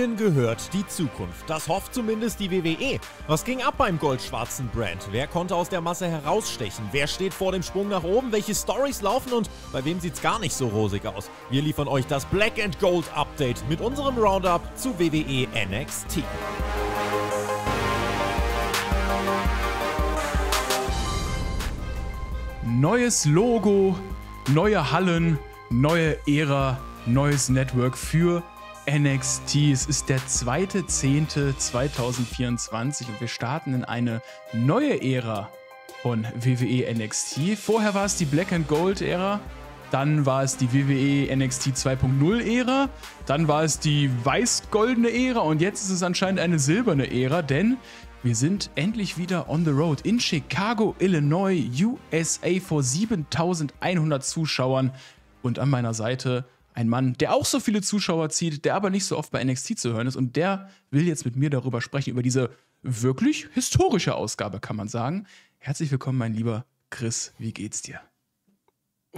Ihnen gehört die Zukunft. Das hofft zumindest die WWE. Was ging ab beim goldschwarzen Brand? Wer konnte aus der Masse herausstechen? Wer steht vor dem Sprung nach oben? Welche Stories laufen und bei wem sieht's gar nicht so rosig aus? Wir liefern euch das Black and Gold Update mit unserem Roundup zu WWE NXT. Neues Logo, neue Hallen, neue Ära, neues Network für NXT. Es ist der 2.10.2024 und wir starten in eine neue Ära von WWE NXT. Vorher war es die Black and Gold Ära, dann war es die WWE NXT 2.0 Ära, dann war es die weiß-goldene Ära und jetzt ist es anscheinend eine silberne Ära, denn wir sind endlich wieder on the road in Chicago, Illinois, USA vor 7100 Zuschauern und an meiner Seite ein Mann, der auch so viele Zuschauer zieht, der aber nicht so oft bei NXT zu hören ist und der will jetzt mit mir darüber sprechen, über diese wirklich historische Ausgabe, kann man sagen. Herzlich willkommen, mein lieber Chris, wie geht's dir?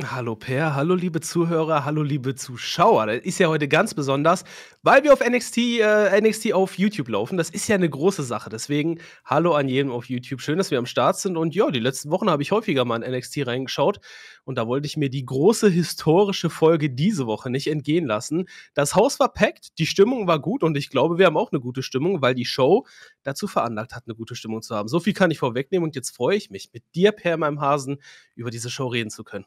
Hallo Per, hallo liebe Zuhörer, hallo liebe Zuschauer. Das ist ja heute ganz besonders, weil wir auf NXT, äh, NXT auf YouTube laufen. Das ist ja eine große Sache. Deswegen hallo an jedem auf YouTube. Schön, dass wir am Start sind. Und ja, die letzten Wochen habe ich häufiger mal in NXT reingeschaut. Und da wollte ich mir die große historische Folge diese Woche nicht entgehen lassen. Das Haus war packt, die Stimmung war gut und ich glaube, wir haben auch eine gute Stimmung, weil die Show dazu veranlagt hat, eine gute Stimmung zu haben. So viel kann ich vorwegnehmen und jetzt freue ich mich, mit dir, Per, meinem Hasen, über diese Show reden zu können.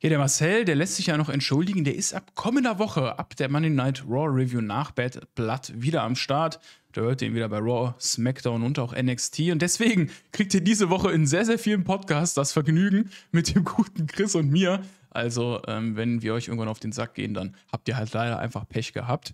Ja, der Marcel, der lässt sich ja noch entschuldigen. Der ist ab kommender Woche, ab der Monday Night Raw Review nach Bad Blood wieder am Start. Da hört ihr ihn wieder bei Raw, SmackDown und auch NXT. Und deswegen kriegt ihr diese Woche in sehr, sehr vielen Podcasts das Vergnügen mit dem guten Chris und mir. Also, ähm, wenn wir euch irgendwann auf den Sack gehen, dann habt ihr halt leider einfach Pech gehabt.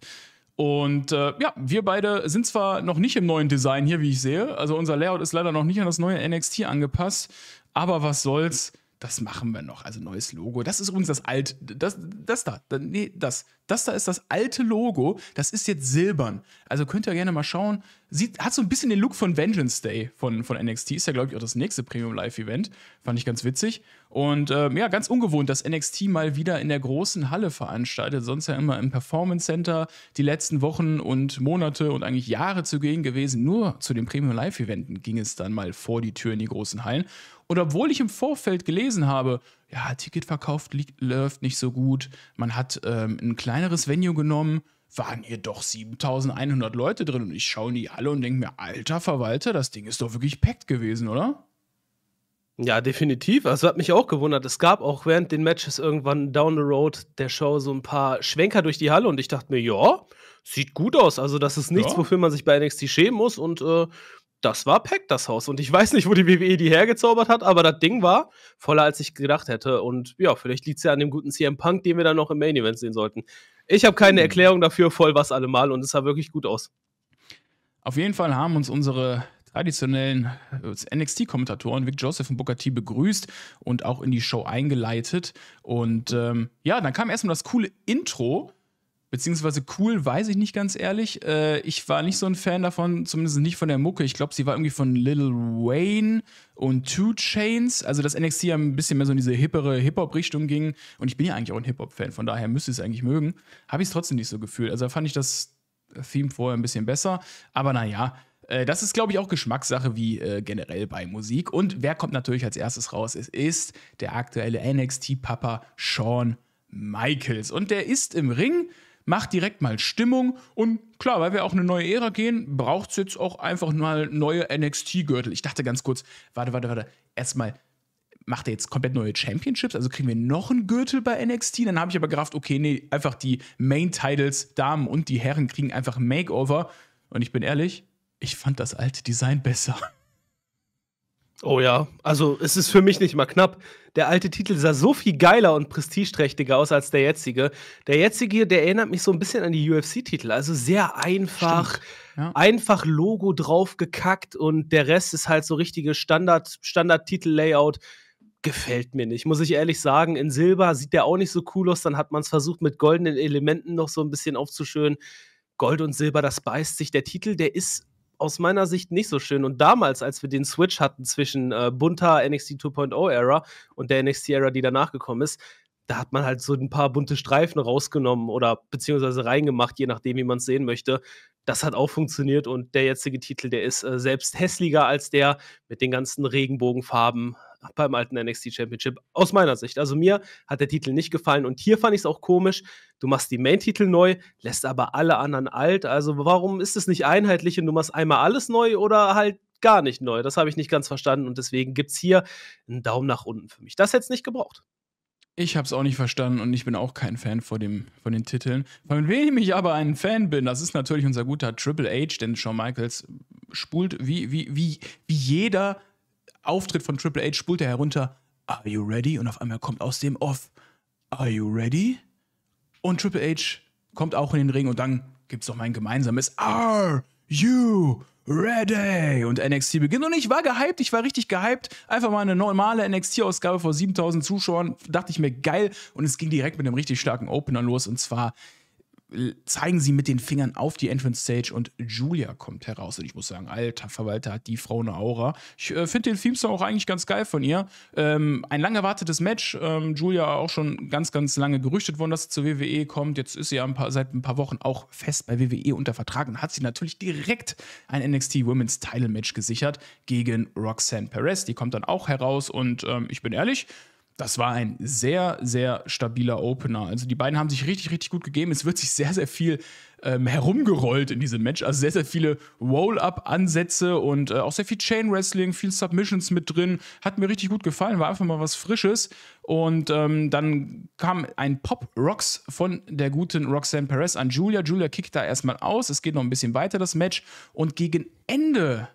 Und äh, ja, wir beide sind zwar noch nicht im neuen Design hier, wie ich sehe. Also unser Layout ist leider noch nicht an das neue NXT angepasst. Aber was soll's? das machen wir noch. Also neues Logo. Das ist übrigens das alte, das, das da, nee, das, das da ist das alte Logo. Das ist jetzt silbern. Also könnt ihr gerne mal schauen. Sieht, hat so ein bisschen den Look von Vengeance Day von, von NXT. Ist ja, glaube ich, auch das nächste Premium Live Event. Fand ich ganz witzig. Und äh, ja, ganz ungewohnt, dass NXT mal wieder in der großen Halle veranstaltet. Sonst ja immer im Performance Center die letzten Wochen und Monate und eigentlich Jahre zu gehen gewesen. Nur zu den Premium Live Eventen ging es dann mal vor die Tür in die großen Hallen. Und obwohl ich im Vorfeld gelesen habe, ja, Ticket verkauft läuft nicht so gut, man hat ähm, ein kleineres Venue genommen, waren hier doch 7100 Leute drin und ich schaue in die alle und denke mir, alter Verwalter, das Ding ist doch wirklich packt gewesen, oder? Ja, definitiv. Also hat mich auch gewundert. Es gab auch während den Matches irgendwann down the road der Show so ein paar Schwenker durch die Halle und ich dachte mir, ja, sieht gut aus. Also das ist nichts, ja. wofür man sich bei NXT schämen muss und äh, das war Pack, das Haus. Und ich weiß nicht, wo die WWE die hergezaubert hat, aber das Ding war voller, als ich gedacht hätte. Und ja, vielleicht liegt es ja an dem guten CM Punk, den wir dann noch im Main Event sehen sollten. Ich habe keine mhm. Erklärung dafür, voll was allemal und es sah wirklich gut aus. Auf jeden Fall haben uns unsere traditionellen äh, NXT-Kommentatoren Vic Joseph und Booker T begrüßt und auch in die Show eingeleitet. Und ähm, ja, dann kam erstmal das coole Intro beziehungsweise cool, weiß ich nicht ganz ehrlich. Äh, ich war nicht so ein Fan davon, zumindest nicht von der Mucke. Ich glaube, sie war irgendwie von Lil Wayne und Two Chains. Also, dass NXT ja ein bisschen mehr so in diese hippere Hip-Hop-Richtung ging. Und ich bin ja eigentlich auch ein Hip-Hop-Fan, von daher müsste ich es eigentlich mögen. Habe ich es trotzdem nicht so gefühlt. Also, da fand ich das Theme vorher ein bisschen besser. Aber naja, äh, das ist, glaube ich, auch Geschmackssache wie äh, generell bei Musik. Und wer kommt natürlich als erstes raus? Es ist der aktuelle NXT-Papa Shawn Michaels. Und der ist im Ring macht direkt mal Stimmung und klar, weil wir auch eine neue Ära gehen, braucht es jetzt auch einfach mal neue NXT-Gürtel. Ich dachte ganz kurz, warte, warte, warte, erstmal macht er jetzt komplett neue Championships, also kriegen wir noch einen Gürtel bei NXT. Dann habe ich aber gerafft, okay, nee, einfach die Main-Titles, Damen und die Herren kriegen einfach Makeover. Und ich bin ehrlich, ich fand das alte Design besser. Oh ja, also es ist für mich nicht mal knapp. Der alte Titel sah so viel geiler und prestigeträchtiger aus als der jetzige. Der jetzige, der erinnert mich so ein bisschen an die UFC-Titel. Also sehr einfach, ja. einfach Logo draufgekackt und der Rest ist halt so richtige Standard, Standard-Titel-Layout. Gefällt mir nicht, muss ich ehrlich sagen. In Silber sieht der auch nicht so cool aus. Dann hat man es versucht, mit goldenen Elementen noch so ein bisschen aufzuschönen. Gold und Silber, das beißt sich. Der Titel, der ist aus meiner Sicht nicht so schön. Und damals, als wir den Switch hatten zwischen äh, bunter NXT 2.0-Ära und der NXT-Ära, die danach gekommen ist, da hat man halt so ein paar bunte Streifen rausgenommen oder beziehungsweise reingemacht, je nachdem, wie man es sehen möchte. Das hat auch funktioniert und der jetzige Titel, der ist äh, selbst hässlicher als der mit den ganzen Regenbogenfarben beim alten NXT Championship, aus meiner Sicht. Also mir hat der Titel nicht gefallen und hier fand ich es auch komisch. Du machst die Main-Titel neu, lässt aber alle anderen alt. Also warum ist es nicht einheitlich und du machst einmal alles neu oder halt gar nicht neu? Das habe ich nicht ganz verstanden und deswegen gibt es hier einen Daumen nach unten für mich. Das hätte es nicht gebraucht. Ich habe es auch nicht verstanden und ich bin auch kein Fan von, dem, von den Titeln. Von wem ich aber ein Fan bin, das ist natürlich unser guter Triple H, denn Shawn Michaels spult wie, wie, wie, wie jeder Auftritt von Triple H spult er herunter, Are you ready? Und auf einmal kommt aus dem Off, Are you ready? Und Triple H kommt auch in den Ring und dann gibt es noch mein gemeinsames Are you ready? Und NXT beginnt. Und ich war gehypt, ich war richtig gehypt. Einfach mal eine normale NXT-Ausgabe vor 7000 Zuschauern. Dachte ich mir geil. Und es ging direkt mit einem richtig starken Opener los. Und zwar zeigen sie mit den Fingern auf die Entrance Stage und Julia kommt heraus. Und ich muss sagen, alter Verwalter hat die Frau eine Aura. Ich äh, finde den Filmstar auch eigentlich ganz geil von ihr. Ähm, ein lang erwartetes Match. Ähm, Julia auch schon ganz, ganz lange gerüchtet worden, dass sie zur WWE kommt. Jetzt ist sie ja ein paar, seit ein paar Wochen auch fest bei WWE unter Vertrag und hat sie natürlich direkt ein NXT Women's Title Match gesichert gegen Roxanne Perez. Die kommt dann auch heraus und ähm, ich bin ehrlich, das war ein sehr, sehr stabiler Opener. Also die beiden haben sich richtig, richtig gut gegeben. Es wird sich sehr, sehr viel ähm, herumgerollt in diesem Match. Also sehr, sehr viele Roll-Up-Ansätze und äh, auch sehr viel Chain-Wrestling, viel Submissions mit drin. Hat mir richtig gut gefallen, war einfach mal was Frisches. Und ähm, dann kam ein Pop-Rocks von der guten Roxanne Perez an Julia. Julia kickt da erstmal aus. Es geht noch ein bisschen weiter, das Match. Und gegen Ende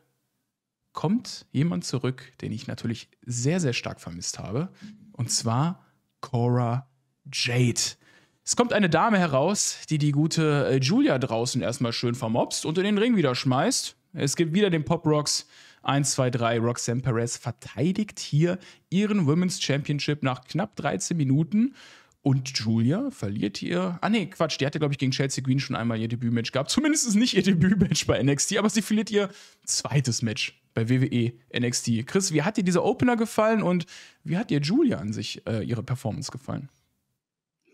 kommt jemand zurück, den ich natürlich sehr, sehr stark vermisst habe. Und zwar Cora Jade. Es kommt eine Dame heraus, die die gute äh, Julia draußen erstmal schön vermobst und in den Ring wieder schmeißt. Es gibt wieder den Pop Rocks 1, 2, 3. Roxanne Perez verteidigt hier ihren Women's Championship nach knapp 13 Minuten und Julia verliert ihr. Ah, nee, Quatsch. Die hatte, glaube ich, gegen Chelsea Green schon einmal ihr Debütmatch gehabt. Zumindest nicht ihr Debütmatch bei NXT, aber sie verliert ihr zweites Match bei WWE NXT. Chris, wie hat dir dieser Opener gefallen und wie hat dir Julia an sich äh, ihre Performance gefallen?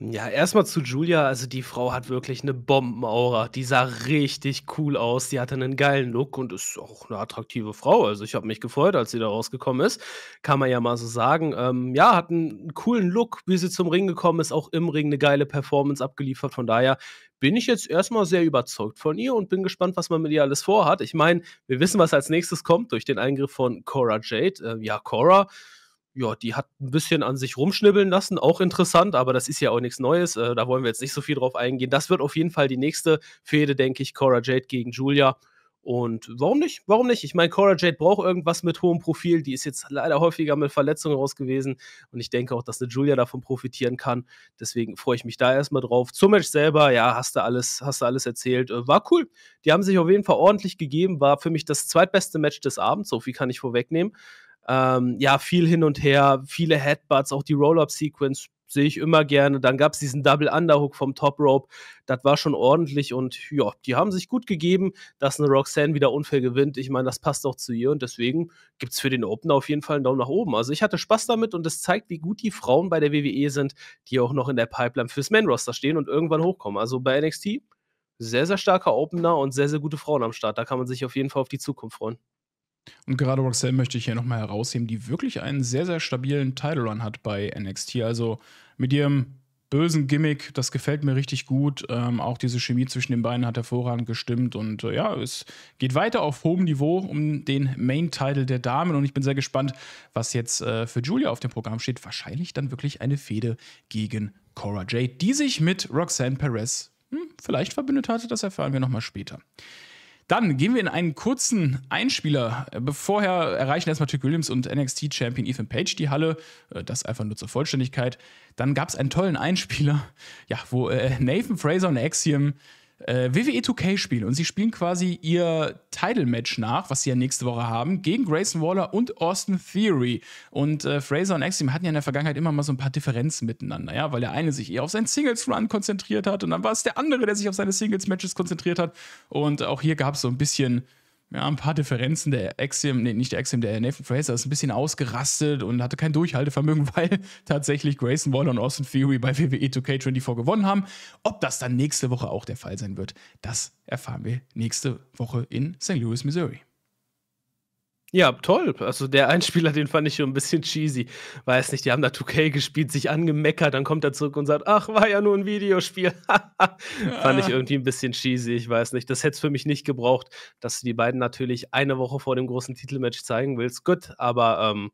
Ja, erstmal zu Julia. Also, die Frau hat wirklich eine Bombenaura. Die sah richtig cool aus. Die hatte einen geilen Look und ist auch eine attraktive Frau. Also, ich habe mich gefreut, als sie da rausgekommen ist. Kann man ja mal so sagen. Ähm, ja, hat einen coolen Look, wie sie zum Ring gekommen ist. Auch im Ring eine geile Performance abgeliefert. Von daher bin ich jetzt erstmal sehr überzeugt von ihr und bin gespannt, was man mit ihr alles vorhat. Ich meine, wir wissen, was als nächstes kommt durch den Eingriff von Cora Jade. Äh, ja, Cora ja, die hat ein bisschen an sich rumschnibbeln lassen, auch interessant, aber das ist ja auch nichts Neues. Äh, da wollen wir jetzt nicht so viel drauf eingehen. Das wird auf jeden Fall die nächste Fehde, denke ich, Cora Jade gegen Julia. Und warum nicht? Warum nicht? Ich meine, Cora Jade braucht irgendwas mit hohem Profil. Die ist jetzt leider häufiger mit Verletzungen raus gewesen. Und ich denke auch, dass eine Julia davon profitieren kann. Deswegen freue ich mich da erstmal drauf. Zum Match selber, ja, hast du alles, hast du alles erzählt. Äh, war cool. Die haben sich auf jeden Fall ordentlich gegeben. War für mich das zweitbeste Match des Abends. So viel kann ich vorwegnehmen. Ähm, ja, viel hin und her, viele Headbutts, auch die Roll-Up-Sequence sehe ich immer gerne. Dann gab es diesen Double Underhook vom Top Rope. Das war schon ordentlich und ja, die haben sich gut gegeben, dass eine Roxanne wieder unfair gewinnt. Ich meine, das passt auch zu ihr und deswegen gibt es für den Opener auf jeden Fall einen Daumen nach oben. Also ich hatte Spaß damit und es zeigt, wie gut die Frauen bei der WWE sind, die auch noch in der Pipeline fürs Man-Roster stehen und irgendwann hochkommen. Also bei NXT sehr, sehr starker Opener und sehr, sehr gute Frauen am Start. Da kann man sich auf jeden Fall auf die Zukunft freuen. Und gerade Roxanne möchte ich hier nochmal herausheben, die wirklich einen sehr, sehr stabilen Title Run hat bei NXT. Also mit ihrem bösen Gimmick, das gefällt mir richtig gut. Ähm, auch diese Chemie zwischen den beiden hat hervorragend gestimmt. Und äh, ja, es geht weiter auf hohem Niveau um den Main-Title der Damen. Und ich bin sehr gespannt, was jetzt äh, für Julia auf dem Programm steht. Wahrscheinlich dann wirklich eine Fehde gegen Cora Jade, die sich mit Roxanne Perez hm, vielleicht verbündet hatte. Das erfahren wir nochmal später. Dann gehen wir in einen kurzen Einspieler. Vorher erreichen erstmal Tick Williams und NXT-Champion Ethan Page die Halle. Äh, das einfach nur zur Vollständigkeit. Dann gab es einen tollen Einspieler, ja, wo äh, Nathan Fraser und Axiom äh, WWE 2K spielen und sie spielen quasi ihr Title-Match nach, was sie ja nächste Woche haben, gegen Grayson Waller und Austin Theory. Und äh, Fraser und Axiom hatten ja in der Vergangenheit immer mal so ein paar Differenzen miteinander, ja, weil der eine sich eher auf seinen Singles-Run konzentriert hat und dann war es der andere, der sich auf seine Singles-Matches konzentriert hat. Und auch hier gab es so ein bisschen ja, ein paar Differenzen. Der Axiom, nee, nicht der Axiom, der Nathan Fraser ist ein bisschen ausgerastet und hatte kein Durchhaltevermögen, weil tatsächlich Grayson Waller und Austin Theory bei WWE e 2K24 gewonnen haben. Ob das dann nächste Woche auch der Fall sein wird, das erfahren wir nächste Woche in St. Louis, Missouri. Ja, toll. Also der Einspieler, den fand ich schon ein bisschen cheesy. Weiß nicht, die haben da 2K gespielt, sich angemeckert, dann kommt er zurück und sagt, ach, war ja nur ein Videospiel. Fand ich irgendwie ein bisschen cheesy, ich weiß nicht. Das hätte es für mich nicht gebraucht, dass du die beiden natürlich eine Woche vor dem großen Titelmatch zeigen willst. Gut, aber ähm,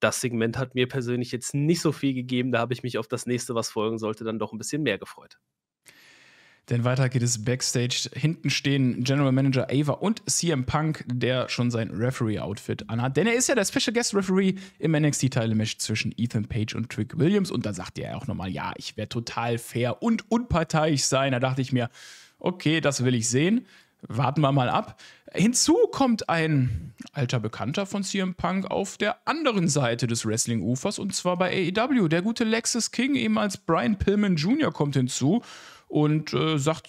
das Segment hat mir persönlich jetzt nicht so viel gegeben. Da habe ich mich auf das nächste, was folgen sollte, dann doch ein bisschen mehr gefreut. Denn weiter geht es backstage. Hinten stehen General Manager Ava und CM Punk, der schon sein Referee-Outfit anhat. Denn er ist ja der Special Guest Referee im NXT-Teilmatch zwischen Ethan Page und Trick Williams. Und da sagt er auch nochmal, ja, ich werde total fair und unparteiisch sein. Da dachte ich mir, okay, das will ich sehen. Warten wir mal ab. Hinzu kommt ein alter Bekannter von CM Punk auf der anderen Seite des Wrestling-Ufers und zwar bei AEW. Der gute Lexus King, ehemals Brian Pillman Jr., kommt hinzu und äh, sagt,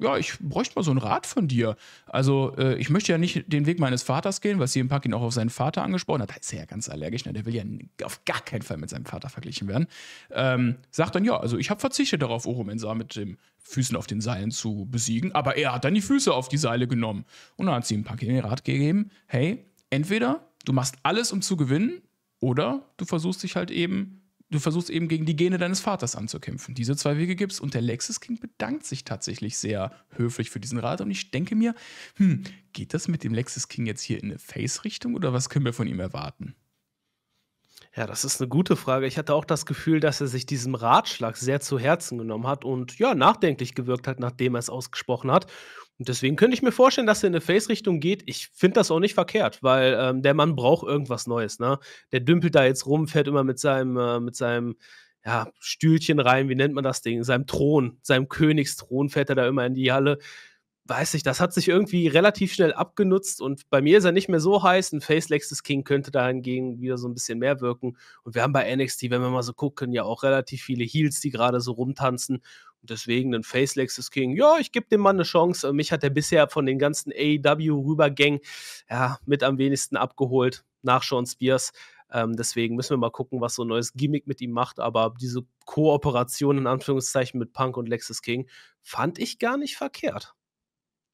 ja, ich bräuchte mal so einen Rat von dir. Also, äh, ich möchte ja nicht den Weg meines Vaters gehen, was Jim Parkin auch auf seinen Vater angesprochen hat. Da ist er ja ganz allergisch, ne? der will ja auf gar keinen Fall mit seinem Vater verglichen werden. Ähm, sagt dann, ja, also ich habe verzichtet darauf, Oromensar mit den Füßen auf den Seilen zu besiegen, aber er hat dann die Füße auf die Seile genommen. Und dann hat Jim Parkin den Rat gegeben, hey, entweder du machst alles, um zu gewinnen, oder du versuchst dich halt eben du versuchst eben gegen die Gene deines Vaters anzukämpfen. Diese zwei Wege gibt's. Und der Lexus King bedankt sich tatsächlich sehr höflich für diesen Rat. Und ich denke mir, hm, geht das mit dem Lexus King jetzt hier in eine Face-Richtung oder was können wir von ihm erwarten? Ja, das ist eine gute Frage. Ich hatte auch das Gefühl, dass er sich diesem Ratschlag sehr zu Herzen genommen hat und ja, nachdenklich gewirkt hat, nachdem er es ausgesprochen hat. Und deswegen könnte ich mir vorstellen, dass er in eine Face-Richtung geht. Ich finde das auch nicht verkehrt, weil ähm, der Mann braucht irgendwas Neues. Ne? Der dümpelt da jetzt rum, fährt immer mit seinem, äh, mit seinem ja, Stühlchen rein, wie nennt man das Ding? Seinem Thron, seinem Königsthron fährt er da immer in die Halle weiß ich, das hat sich irgendwie relativ schnell abgenutzt und bei mir ist er nicht mehr so heiß. Ein Face Lexus King könnte dahingegen wieder so ein bisschen mehr wirken. Und wir haben bei NXT, wenn wir mal so gucken, ja auch relativ viele Heels, die gerade so rumtanzen. Und deswegen ein Face Lexus King, ja, ich gebe dem Mann eine Chance. Mich hat er bisher von den ganzen AEW-Rübergängen ja, mit am wenigsten abgeholt, nach Sean Spears. Ähm, deswegen müssen wir mal gucken, was so ein neues Gimmick mit ihm macht. Aber diese Kooperation in Anführungszeichen mit Punk und Lexus King fand ich gar nicht verkehrt.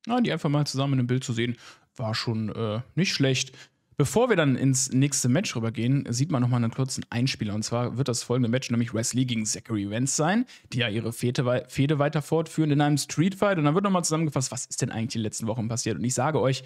Na, die einfach mal zusammen in einem Bild zu sehen, war schon äh, nicht schlecht. Bevor wir dann ins nächste Match rübergehen, sieht man nochmal einen kurzen Einspieler. Und zwar wird das folgende Match nämlich Wesley gegen Zachary Wentz sein, die ja ihre Fehde, we weiter fortführen in einem Streetfight. Und dann wird nochmal zusammengefasst, was ist denn eigentlich in den letzten Wochen passiert. Und ich sage euch,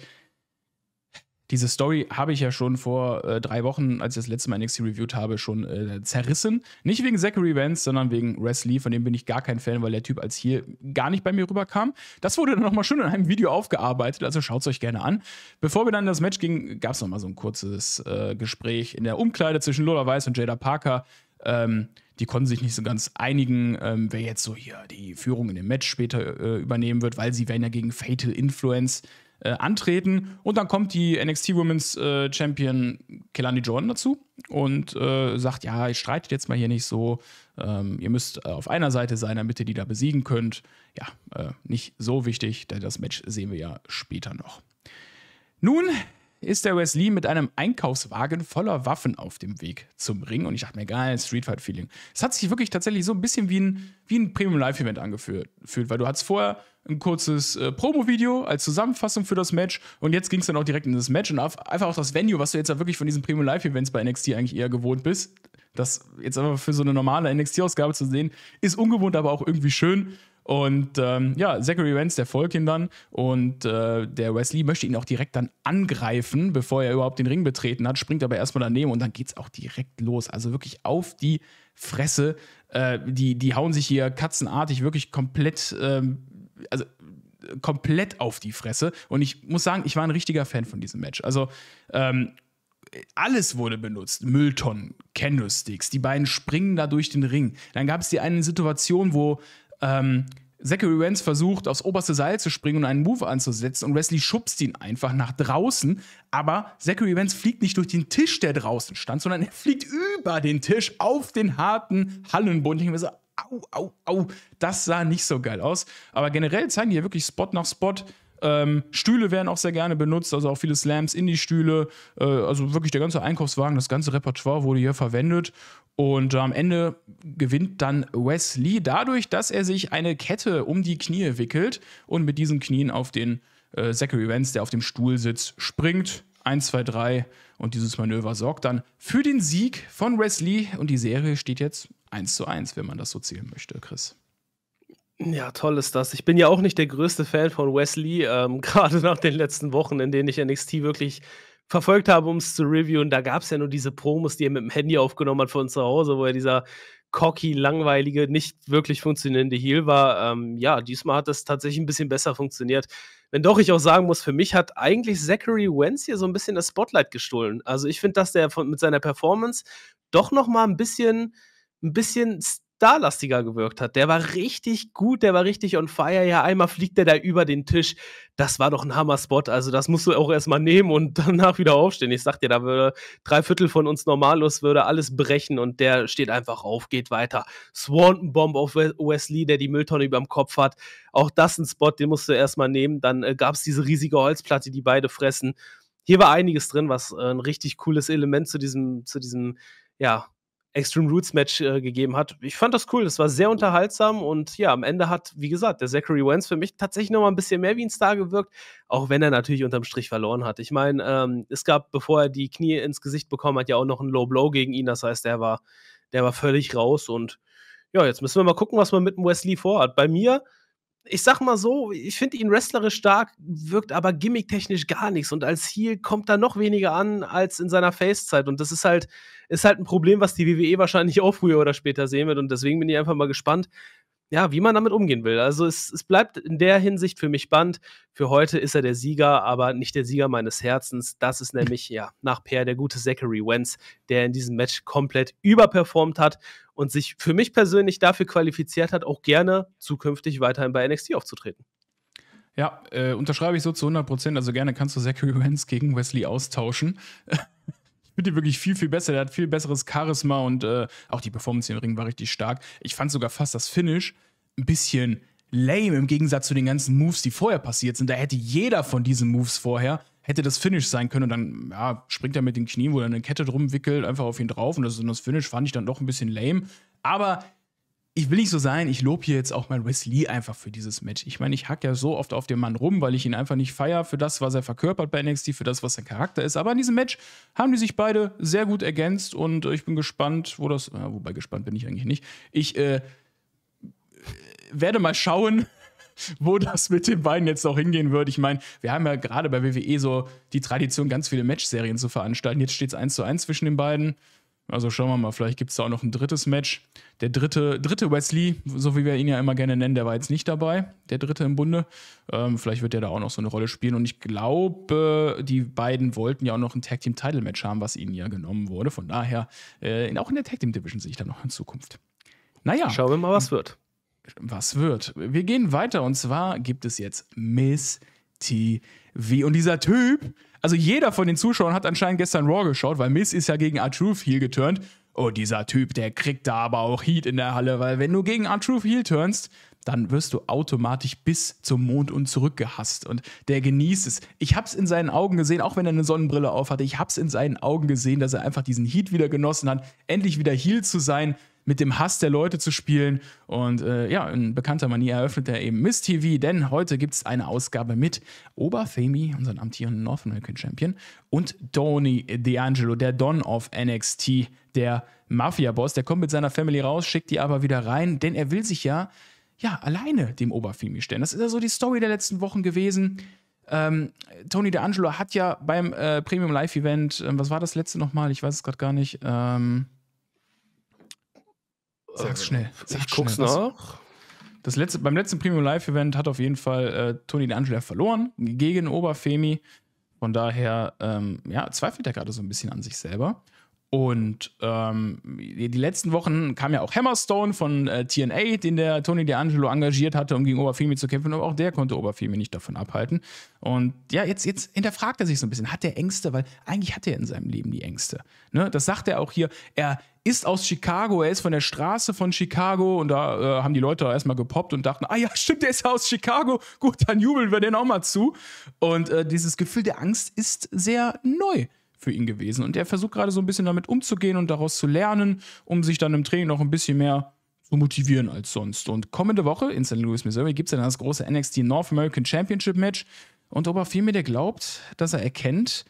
diese Story habe ich ja schon vor äh, drei Wochen, als ich das letzte Mal NXT reviewed habe, schon äh, zerrissen. Nicht wegen Zachary Vance, sondern wegen Wes Lee. von dem bin ich gar kein Fan, weil der Typ als hier gar nicht bei mir rüberkam. Das wurde dann nochmal schön in einem Video aufgearbeitet, also schaut es euch gerne an. Bevor wir dann in das Match gingen, gab es nochmal so ein kurzes äh, Gespräch in der Umkleide zwischen Lola Weiss und Jada Parker. Ähm, die konnten sich nicht so ganz einigen, ähm, wer jetzt so hier die Führung in dem Match später äh, übernehmen wird, weil sie werden ja gegen Fatal Influence äh, antreten. Und dann kommt die NXT Women's äh, Champion Kelani Jordan dazu und äh, sagt, ja, ihr streitet jetzt mal hier nicht so. Ähm, ihr müsst äh, auf einer Seite sein, damit ihr die da besiegen könnt. Ja, äh, nicht so wichtig, denn das Match sehen wir ja später noch. Nun ist der Wesley mit einem Einkaufswagen voller Waffen auf dem Weg zum Ring. Und ich dachte mir, geil, Street Fight Feeling. Es hat sich wirklich tatsächlich so ein bisschen wie ein, wie ein Premium Live Event angefühlt, weil du hattest vorher ein kurzes äh, Promo-Video als Zusammenfassung für das Match und jetzt ging es dann auch direkt in das Match und einfach auch das Venue, was du jetzt ja wirklich von diesen Premium Live Events bei NXT eigentlich eher gewohnt bist. Das jetzt aber für so eine normale NXT-Ausgabe zu sehen, ist ungewohnt, aber auch irgendwie schön. Und ähm, ja, Zachary Vance, der folgt ihm dann und äh, der Wesley möchte ihn auch direkt dann angreifen, bevor er überhaupt den Ring betreten hat, springt aber erstmal daneben und dann geht es auch direkt los. Also wirklich auf die Fresse. Äh, die, die hauen sich hier katzenartig wirklich komplett, ähm, also komplett auf die Fresse. Und ich muss sagen, ich war ein richtiger Fan von diesem Match. Also, ähm, alles wurde benutzt. Mülltonnen, Candlesticks, die beiden springen da durch den Ring. Dann gab es die eine Situation, wo ähm, Zachary Wentz versucht, aufs oberste Seil zu springen und einen Move anzusetzen und Wesley schubst ihn einfach nach draußen. Aber Zachary Wentz fliegt nicht durch den Tisch, der draußen stand, sondern er fliegt über den Tisch auf den harten Hallenbund. Ich mir so, au, au, au, das sah nicht so geil aus. Aber generell zeigen die ja wirklich Spot nach Spot, ähm, Stühle werden auch sehr gerne benutzt, also auch viele Slams in die Stühle. Äh, also wirklich der ganze Einkaufswagen, das ganze Repertoire wurde hier verwendet. Und äh, am Ende gewinnt dann Wes Lee dadurch, dass er sich eine Kette um die Knie wickelt und mit diesen Knien auf den äh, Zachary Vance, der auf dem Stuhl sitzt, springt. 1, 2, 3 und dieses Manöver sorgt dann für den Sieg von Wes Lee. und die Serie steht jetzt 1 zu 1, wenn man das so zählen möchte, Chris. Ja, toll ist das. Ich bin ja auch nicht der größte Fan von Wesley, ähm, gerade nach den letzten Wochen, in denen ich NXT wirklich verfolgt habe, um es zu reviewen. Da gab es ja nur diese Promos, die er mit dem Handy aufgenommen hat von zu Hause, wo er dieser cocky, langweilige, nicht wirklich funktionierende Heal war. Ähm, ja, diesmal hat das tatsächlich ein bisschen besser funktioniert. Wenn doch ich auch sagen muss, für mich hat eigentlich Zachary Wentz hier so ein bisschen das Spotlight gestohlen. Also ich finde, dass der von, mit seiner Performance doch noch mal ein bisschen, ein bisschen starlastiger gewirkt hat. Der war richtig gut, der war richtig on fire. Ja, einmal fliegt er da über den Tisch. Das war doch ein Hammer-Spot. Also, das musst du auch erstmal nehmen und danach wieder aufstehen. Ich sag dir, da würde drei Viertel von uns normalos würde alles brechen und der steht einfach auf, geht weiter. Swanton Bomb auf Wesley, der die Mülltonne über dem Kopf hat. Auch das ein Spot, den musst du erstmal nehmen. Dann äh, gab es diese riesige Holzplatte, die beide fressen. Hier war einiges drin, was äh, ein richtig cooles Element zu diesem, zu diesem, ja, Extreme Roots Match äh, gegeben hat. Ich fand das cool, das war sehr unterhaltsam und ja, am Ende hat, wie gesagt, der Zachary Wentz für mich tatsächlich nochmal ein bisschen mehr wie ein Star gewirkt, auch wenn er natürlich unterm Strich verloren hat. Ich meine, ähm, es gab, bevor er die Knie ins Gesicht bekommen hat, ja auch noch einen Low Blow gegen ihn, das heißt, der war, der war völlig raus und ja, jetzt müssen wir mal gucken, was man mit dem Wesley vorhat. Bei mir ich sag mal so, ich finde ihn wrestlerisch stark, wirkt aber gimmicktechnisch gar nichts. Und als Heel kommt er noch weniger an als in seiner Face-Zeit. Und das ist halt, ist halt ein Problem, was die WWE wahrscheinlich auch früher oder später sehen wird. Und deswegen bin ich einfach mal gespannt, ja, wie man damit umgehen will. Also es, es bleibt in der Hinsicht für mich spannend. Für heute ist er der Sieger, aber nicht der Sieger meines Herzens. Das ist nämlich, ja, nach Peer der gute Zachary Wentz, der in diesem Match komplett überperformt hat und sich für mich persönlich dafür qualifiziert hat, auch gerne zukünftig weiterhin bei NXT aufzutreten. Ja, äh, unterschreibe ich so zu 100 Prozent. Also gerne kannst du Zachary Wentz gegen Wesley austauschen. Ich finde ihn wirklich viel, viel besser. Der hat viel besseres Charisma und äh, auch die Performance im Ring war richtig stark. Ich fand sogar fast das Finish ein bisschen lame im Gegensatz zu den ganzen Moves, die vorher passiert sind. Da hätte jeder von diesen Moves vorher hätte das Finish sein können. Und dann ja, springt er mit den Knien, wo er eine Kette drum wickelt, einfach auf ihn drauf. Und das, das Finish fand ich dann doch ein bisschen lame. Aber ich will nicht so sein, ich lobe hier jetzt auch mal Wes Lee einfach für dieses Match. Ich meine, ich hack ja so oft auf den Mann rum, weil ich ihn einfach nicht feier für das, was er verkörpert bei NXT, für das, was sein Charakter ist. Aber in diesem Match haben die sich beide sehr gut ergänzt und äh, ich bin gespannt, wo das. wobei gespannt bin ich eigentlich nicht. Ich äh, äh werde mal schauen, wo das mit den beiden jetzt auch hingehen wird. Ich meine, wir haben ja gerade bei WWE so die Tradition, ganz viele Matchserien zu veranstalten. Jetzt steht es 1 zu 1 zwischen den beiden. Also schauen wir mal, vielleicht gibt es da auch noch ein drittes Match. Der dritte, dritte Wesley, so wie wir ihn ja immer gerne nennen, der war jetzt nicht dabei, der dritte im Bunde. Ähm, vielleicht wird der da auch noch so eine Rolle spielen. Und ich glaube, die beiden wollten ja auch noch ein Tag Team Title Match haben, was ihnen ja genommen wurde. Von daher, äh, auch in der Tag Team Division sehe ich da noch in Zukunft. Naja. Schauen wir mal, was wird was wird. Wir gehen weiter und zwar gibt es jetzt Miss TV. Und dieser Typ, also jeder von den Zuschauern hat anscheinend gestern Raw geschaut, weil Miss ist ja gegen R-Truth Heal geturnt. Oh, dieser Typ, der kriegt da aber auch Heat in der Halle, weil wenn du gegen R-Truth Heal turnst, dann wirst du automatisch bis zum Mond und zurückgehasst. Und der genießt es. Ich hab's in seinen Augen gesehen, auch wenn er eine Sonnenbrille aufhatte, ich hab's in seinen Augen gesehen, dass er einfach diesen Heat wieder genossen hat, endlich wieder Heal zu sein mit dem Hass der Leute zu spielen. Und äh, ja, in bekannter Manier eröffnet er eben Miss TV, denn heute gibt es eine Ausgabe mit Oberfemi, unserem amtierenden North American Champion, und Tony D'Angelo, der Don of NXT, der Mafia-Boss. Der kommt mit seiner Family raus, schickt die aber wieder rein, denn er will sich ja, ja alleine dem Oberfemi stellen. Das ist ja so die Story der letzten Wochen gewesen. Ähm, Tony D'Angelo hat ja beim äh, Premium Live Event, äh, was war das letzte nochmal? Ich weiß es gerade gar nicht. Ähm, Sag's schnell. Sag's ich guck's schnell. nach. Das letzte, beim letzten Premium Live Event hat auf jeden Fall äh, Toni D'Angela verloren gegen Oberfemi. Von daher, ähm, ja, zweifelt er gerade so ein bisschen an sich selber. Und ähm, die letzten Wochen kam ja auch Hammerstone von äh, TNA, den der Tony D'Angelo engagiert hatte, um gegen Oberfemi zu kämpfen, aber auch der konnte Oberfemi nicht davon abhalten. Und ja, jetzt, jetzt hinterfragt er sich so ein bisschen. Hat er Ängste? Weil eigentlich hat er in seinem Leben die Ängste. Ne? Das sagt er auch hier. Er ist aus Chicago, er ist von der Straße von Chicago und da äh, haben die Leute erstmal gepoppt und dachten, ah ja, stimmt, der ist aus Chicago. Gut, dann jubeln wir den auch mal zu. Und äh, dieses Gefühl der Angst ist sehr neu für ihn gewesen. Und er versucht gerade so ein bisschen damit umzugehen und daraus zu lernen, um sich dann im Training noch ein bisschen mehr zu motivieren als sonst. Und kommende Woche in St. Louis, Missouri, gibt es dann das große NXT North American Championship Match. Und ob er viel der glaubt, dass er erkennt,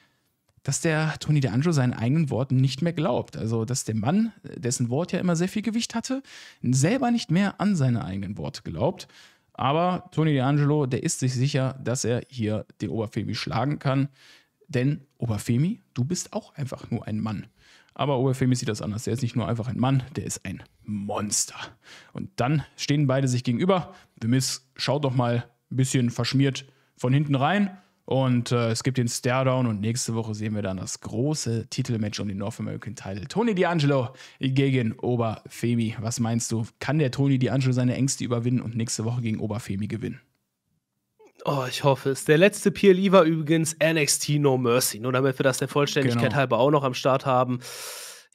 dass der Tony D'Angelo seinen eigenen Worten nicht mehr glaubt. Also, dass der Mann, dessen Wort ja immer sehr viel Gewicht hatte, selber nicht mehr an seine eigenen Worte glaubt. Aber Tony D'Angelo, der ist sich sicher, dass er hier den Oberfemi schlagen kann. Denn Oberfemi, du bist auch einfach nur ein Mann. Aber Oberfemi sieht das anders. Der ist nicht nur einfach ein Mann, der ist ein Monster. Und dann stehen beide sich gegenüber. The Miz schaut doch mal ein bisschen verschmiert von hinten rein. Und äh, es gibt den Stairdown und nächste Woche sehen wir dann das große Titelmatch um den North American Title. Tony D'Angelo gegen Oberfemi. Was meinst du? Kann der Tony D'Angelo seine Ängste überwinden und nächste Woche gegen Oberfemi gewinnen? Oh, ich hoffe es. Der letzte PLI war übrigens NXT No Mercy, nur damit wir das der Vollständigkeit genau. halber auch noch am Start haben.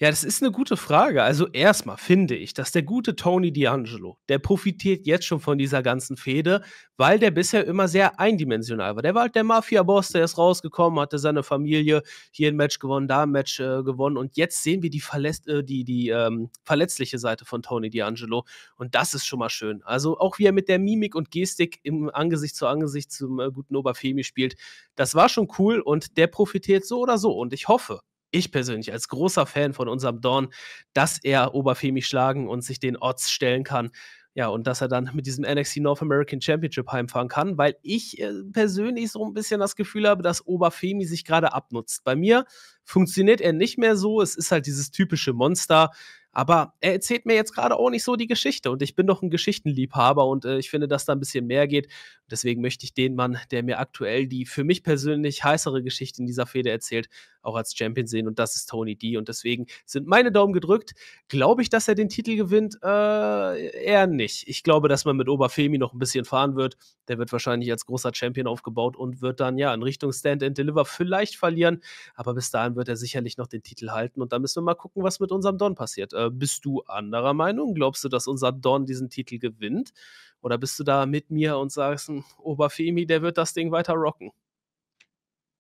Ja, das ist eine gute Frage. Also erstmal finde ich, dass der gute Tony D'Angelo, der profitiert jetzt schon von dieser ganzen Fehde, weil der bisher immer sehr eindimensional war. Der war halt der Mafia-Boss, der ist rausgekommen, hatte seine Familie, hier ein Match gewonnen, da ein Match äh, gewonnen und jetzt sehen wir die, Verletz äh, die, die ähm, verletzliche Seite von Tony D'Angelo und das ist schon mal schön. Also auch wie er mit der Mimik und Gestik im Angesicht zu Angesicht zum äh, guten Oberfemi spielt, das war schon cool und der profitiert so oder so und ich hoffe, ich persönlich als großer Fan von unserem Dorn, dass er Oberfemi schlagen und sich den Odds stellen kann. Ja, und dass er dann mit diesem NXT North American Championship heimfahren kann, weil ich äh, persönlich so ein bisschen das Gefühl habe, dass Oberfemi sich gerade abnutzt. Bei mir funktioniert er nicht mehr so. Es ist halt dieses typische Monster. Aber er erzählt mir jetzt gerade auch nicht so die Geschichte und ich bin doch ein Geschichtenliebhaber und äh, ich finde, dass da ein bisschen mehr geht. Deswegen möchte ich den Mann, der mir aktuell die für mich persönlich heißere Geschichte in dieser Fehde erzählt, auch als Champion sehen und das ist Tony D. Und deswegen sind meine Daumen gedrückt. Glaube ich, dass er den Titel gewinnt? Äh, eher nicht. Ich glaube, dass man mit Oberfemi noch ein bisschen fahren wird. Der wird wahrscheinlich als großer Champion aufgebaut und wird dann ja in Richtung Stand and Deliver vielleicht verlieren. Aber bis dahin wird er sicherlich noch den Titel halten und dann müssen wir mal gucken, was mit unserem Don passiert. Äh, bist du anderer Meinung? Glaubst du, dass unser Don diesen Titel gewinnt? Oder bist du da mit mir und sagst, hm, Oberfemi, der wird das Ding weiter rocken?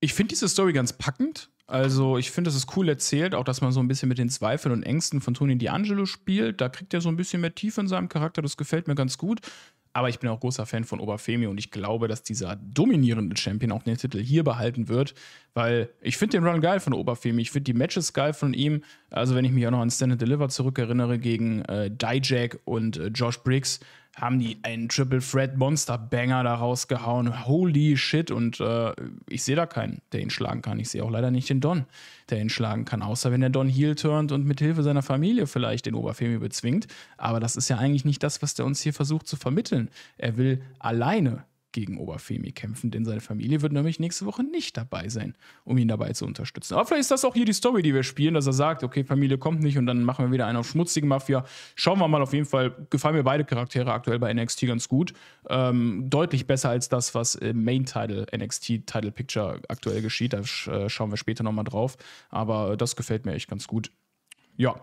Ich finde diese Story ganz packend. Also, ich finde, es ist cool erzählt, auch dass man so ein bisschen mit den Zweifeln und Ängsten von Tony D'Angelo spielt. Da kriegt er so ein bisschen mehr Tiefe in seinem Charakter, das gefällt mir ganz gut. Aber ich bin auch großer Fan von Oberfemi und ich glaube, dass dieser dominierende Champion auch den Titel hier behalten wird, weil ich finde den Run geil von Obafemi, ich finde die Matches geil von ihm. Also wenn ich mich auch noch an Stand and Deliver zurückerinnere gegen äh, Dijak und äh, Josh Briggs, haben die einen Triple Threat Monster Banger da rausgehauen. Holy shit. Und äh, ich sehe da keinen, der ihn schlagen kann. Ich sehe auch leider nicht den Don, der ihn schlagen kann. Außer wenn der Don heel turnt und mit Hilfe seiner Familie vielleicht den Oberfemi bezwingt. Aber das ist ja eigentlich nicht das, was der uns hier versucht zu vermitteln. Er will alleine gegen Oberfemi kämpfen, denn seine Familie wird nämlich nächste Woche nicht dabei sein, um ihn dabei zu unterstützen. Aber vielleicht ist das auch hier die Story, die wir spielen, dass er sagt, okay, Familie kommt nicht und dann machen wir wieder einen auf schmutzige Mafia. Schauen wir mal, auf jeden Fall gefallen mir beide Charaktere aktuell bei NXT ganz gut. Ähm, deutlich besser als das, was im Main-Title NXT Title Picture aktuell geschieht. Da sch äh, schauen wir später nochmal drauf. Aber das gefällt mir echt ganz gut. Ja.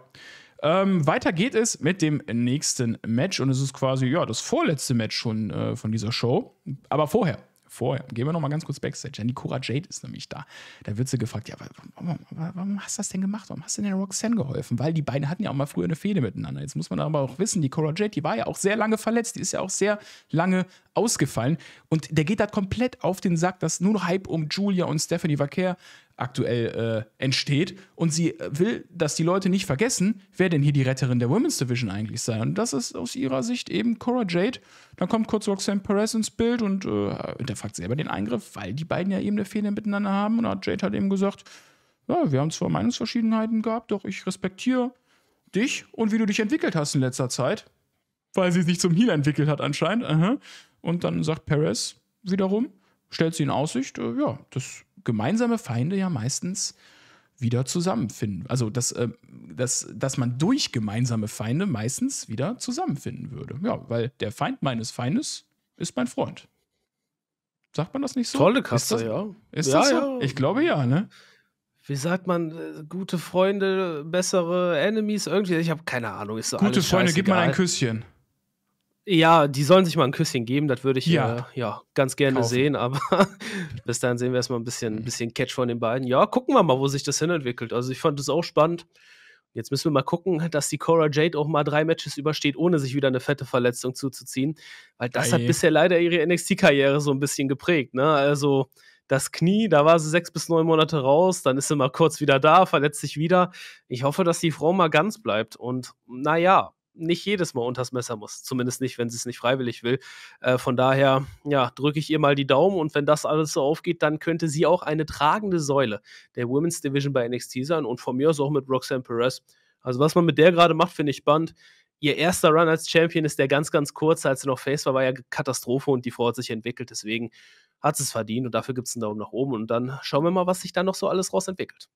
Ähm, weiter geht es mit dem nächsten Match und es ist quasi ja das vorletzte Match schon äh, von dieser Show. Aber vorher, vorher gehen wir noch mal ganz kurz backstage. Denn die Cora Jade ist nämlich da. Da wird sie gefragt, ja, warum, warum, hast du das denn gemacht? Warum hast du denn der Roxanne geholfen? Weil die beiden hatten ja auch mal früher eine Fehde miteinander. Jetzt muss man aber auch wissen, die Cora Jade, die war ja auch sehr lange verletzt. Die ist ja auch sehr lange ausgefallen. Und der geht da komplett auf den Sack, dass nur Hype um Julia und Stephanie Vaquer aktuell äh, entsteht. Und sie äh, will, dass die Leute nicht vergessen, wer denn hier die Retterin der Women's Division eigentlich sei. Und das ist aus ihrer Sicht eben Cora Jade. Dann kommt kurz Roxanne Perez ins Bild und äh, hinterfragt selber den Eingriff, weil die beiden ja eben eine Fehler miteinander haben. Und Jade hat eben gesagt, ja, wir haben zwar Meinungsverschiedenheiten gehabt, doch ich respektiere dich und wie du dich entwickelt hast in letzter Zeit. Weil sie sich zum Heal entwickelt hat anscheinend. Aha. Und dann sagt Perez wiederum, stellt sie in Aussicht, äh, ja, das gemeinsame Feinde ja meistens wieder zusammenfinden. Also, dass, äh, dass, dass man durch gemeinsame Feinde meistens wieder zusammenfinden würde. Ja, weil der Feind meines Feindes ist mein Freund. Sagt man das nicht so? Tolle Katze, ist das, ja. Ist ja, das so? Ja. Ich glaube ja, ne? Wie sagt man, äh, gute Freunde, bessere Enemies, irgendwie? Ich habe keine Ahnung. Ist so gute Freunde, gib mal ein Küsschen. Ja, die sollen sich mal ein Küsschen geben, das würde ich ja. Äh, ja. ganz gerne Kaufen. sehen, aber bis dahin sehen wir erstmal ein bisschen, ein mhm. bisschen Catch von den beiden. Ja, gucken wir mal, wo sich das hinentwickelt. Also ich fand es auch spannend. Jetzt müssen wir mal gucken, dass die Cora Jade auch mal drei Matches übersteht, ohne sich wieder eine fette Verletzung zuzuziehen, weil das Ei. hat bisher leider ihre NXT-Karriere so ein bisschen geprägt. Ne? Also das Knie, da war sie sechs bis neun Monate raus, dann ist sie mal kurz wieder da, verletzt sich wieder. Ich hoffe, dass die Frau mal ganz bleibt. Und naja, nicht jedes Mal unters Messer muss. Zumindest nicht, wenn sie es nicht freiwillig will. Äh, von daher, ja, drücke ich ihr mal die Daumen und wenn das alles so aufgeht, dann könnte sie auch eine tragende Säule der Women's Division bei NXT sein und von mir aus auch mit Roxanne Perez. Also, was man mit der gerade macht, finde ich spannend. Ihr erster Run als Champion ist der ganz, ganz kurze, als sie noch Face war, war ja Katastrophe und die Frau hat sich entwickelt. Deswegen hat sie es verdient und dafür gibt es einen Daumen nach oben. Und dann schauen wir mal, was sich da noch so alles rausentwickelt.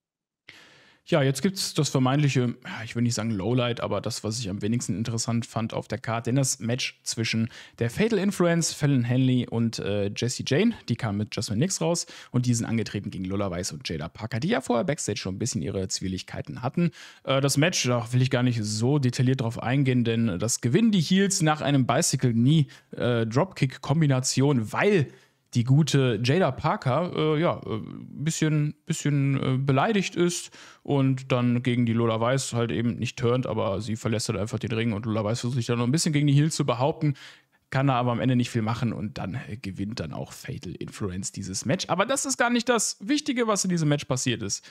Ja, jetzt gibt es das vermeintliche, ich will nicht sagen Lowlight, aber das, was ich am wenigsten interessant fand auf der Karte, denn das Match zwischen der Fatal Influence, Fallon Henley und äh, Jessie Jane, die kam mit Jasmine Nix raus und die sind angetreten gegen Lola Weiss und Jada Parker, die ja vorher Backstage schon ein bisschen ihre Zwieligkeiten hatten. Äh, das Match, da will ich gar nicht so detailliert drauf eingehen, denn das gewinnen die Heels nach einem Bicycle-Knee-Dropkick-Kombination, äh, weil die gute Jada Parker äh, ja ein äh, bisschen, bisschen äh, beleidigt ist und dann gegen die Lola Weiss halt eben nicht turnt, aber sie verlässt halt einfach den Ring und Lola Weiss versucht sich dann noch ein bisschen gegen die Heel zu behaupten. Kann da aber am Ende nicht viel machen und dann äh, gewinnt dann auch Fatal Influence dieses Match. Aber das ist gar nicht das Wichtige, was in diesem Match passiert ist.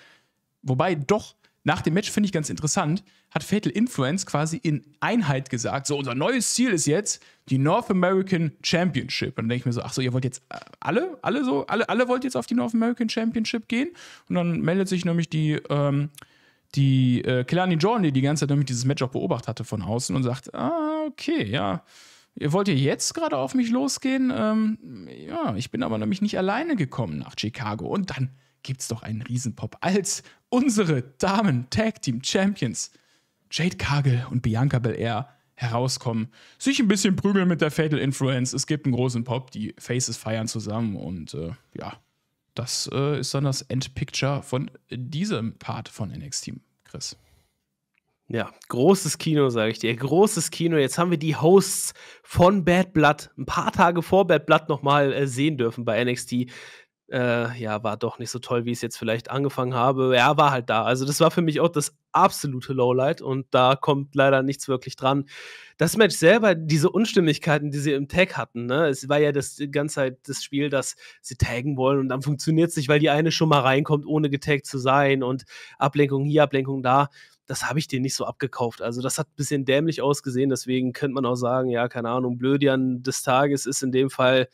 Wobei doch nach dem Match finde ich ganz interessant, hat Fatal Influence quasi in Einheit gesagt, so unser neues Ziel ist jetzt die North American Championship. Und dann denke ich mir so, ach so, ihr wollt jetzt äh, alle, alle so, alle, alle wollt jetzt auf die North American Championship gehen. Und dann meldet sich nämlich die, ähm, die äh, Kelani Jordan, die die ganze Zeit nämlich dieses Match auch beobachtet hatte von außen und sagt, ah, okay, ja, ihr wollt ihr jetzt gerade auf mich losgehen? Ähm, ja, ich bin aber nämlich nicht alleine gekommen nach Chicago. Und dann gibt es doch einen Riesenpop als unsere Damen Tag Team Champions Jade Kagel und Bianca Belair herauskommen, sich ein bisschen prügeln mit der Fatal Influence. Es gibt einen großen Pop, die Faces feiern zusammen und äh, ja, das äh, ist dann das Endpicture von diesem Part von NXT, Chris. Ja, großes Kino, sage ich dir. Großes Kino. Jetzt haben wir die Hosts von Bad Blood ein paar Tage vor Bad Blood nochmal äh, sehen dürfen bei NXT äh, ja, war doch nicht so toll, wie ich es jetzt vielleicht angefangen habe. Ja, war halt da. Also das war für mich auch das absolute Lowlight und da kommt leider nichts wirklich dran. Das Match selber, diese Unstimmigkeiten, die sie im Tag hatten, ne? es war ja das die ganze Zeit das Spiel, dass sie taggen wollen und dann funktioniert es nicht, weil die eine schon mal reinkommt, ohne getaggt zu sein und Ablenkung hier, Ablenkung da. Das habe ich dir nicht so abgekauft. Also, das hat ein bisschen dämlich ausgesehen. Deswegen könnte man auch sagen: Ja, keine Ahnung, Blödian des Tages ist in dem Fall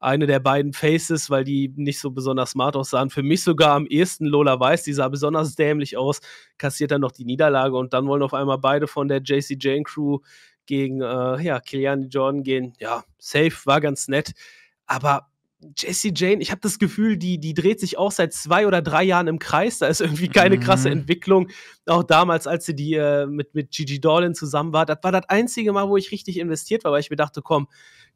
eine der beiden Faces, weil die nicht so besonders smart aussahen. Für mich sogar am ehesten Lola Weiß, die sah besonders dämlich aus, kassiert dann noch die Niederlage und dann wollen auf einmal beide von der JC Jane Crew gegen äh, ja, Kilian Jordan gehen. Ja, safe, war ganz nett. Aber Jesse Jane, ich habe das Gefühl, die, die dreht sich auch seit zwei oder drei Jahren im Kreis. Da ist irgendwie keine mhm. krasse Entwicklung. Auch damals, als sie die äh, mit, mit Gigi Dolin zusammen war, das war das einzige Mal, wo ich richtig investiert war, weil ich mir dachte, komm,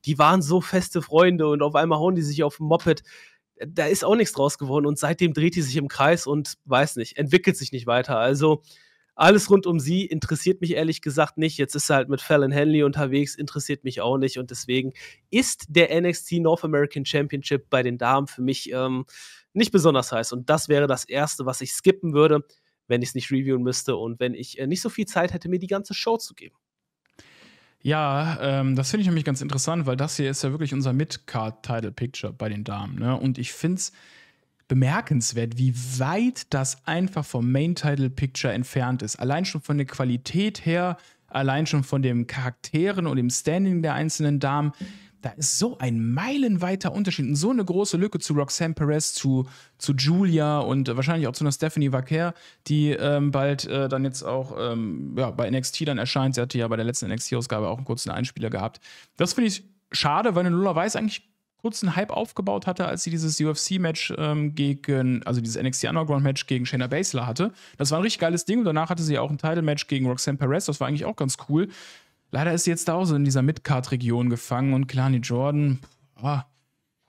die waren so feste Freunde und auf einmal hauen die sich auf dem Moped. Da ist auch nichts draus geworden und seitdem dreht die sich im Kreis und weiß nicht, entwickelt sich nicht weiter. Also alles rund um sie interessiert mich ehrlich gesagt nicht. Jetzt ist er halt mit Fallon Henley unterwegs, interessiert mich auch nicht. Und deswegen ist der NXT North American Championship bei den Damen für mich ähm, nicht besonders heiß. Und das wäre das Erste, was ich skippen würde, wenn ich es nicht reviewen müsste und wenn ich äh, nicht so viel Zeit hätte, mir die ganze Show zu geben. Ja, ähm, das finde ich nämlich ganz interessant, weil das hier ist ja wirklich unser Mid-Card-Title-Picture bei den Damen. Ne? Und ich finde es bemerkenswert, wie weit das einfach vom Main Title Picture entfernt ist. Allein schon von der Qualität her, allein schon von den Charakteren und dem Standing der einzelnen Damen. Da ist so ein meilenweiter Unterschied und so eine große Lücke zu Roxanne Perez, zu, zu Julia und wahrscheinlich auch zu einer Stephanie Vaquer, die ähm, bald äh, dann jetzt auch ähm, ja, bei NXT dann erscheint. Sie hatte ja bei der letzten NXT-Ausgabe auch einen kurzen Einspieler gehabt. Das finde ich schade, weil Lola weiß eigentlich kurzen Hype aufgebaut hatte, als sie dieses UFC-Match ähm, gegen, also dieses NXT Underground-Match gegen Shayna Baszler hatte. Das war ein richtig geiles Ding und danach hatte sie auch ein Title-Match gegen Roxanne Perez. Das war eigentlich auch ganz cool. Leider ist sie jetzt da auch so in dieser mid card region gefangen und Clarny Jordan oh,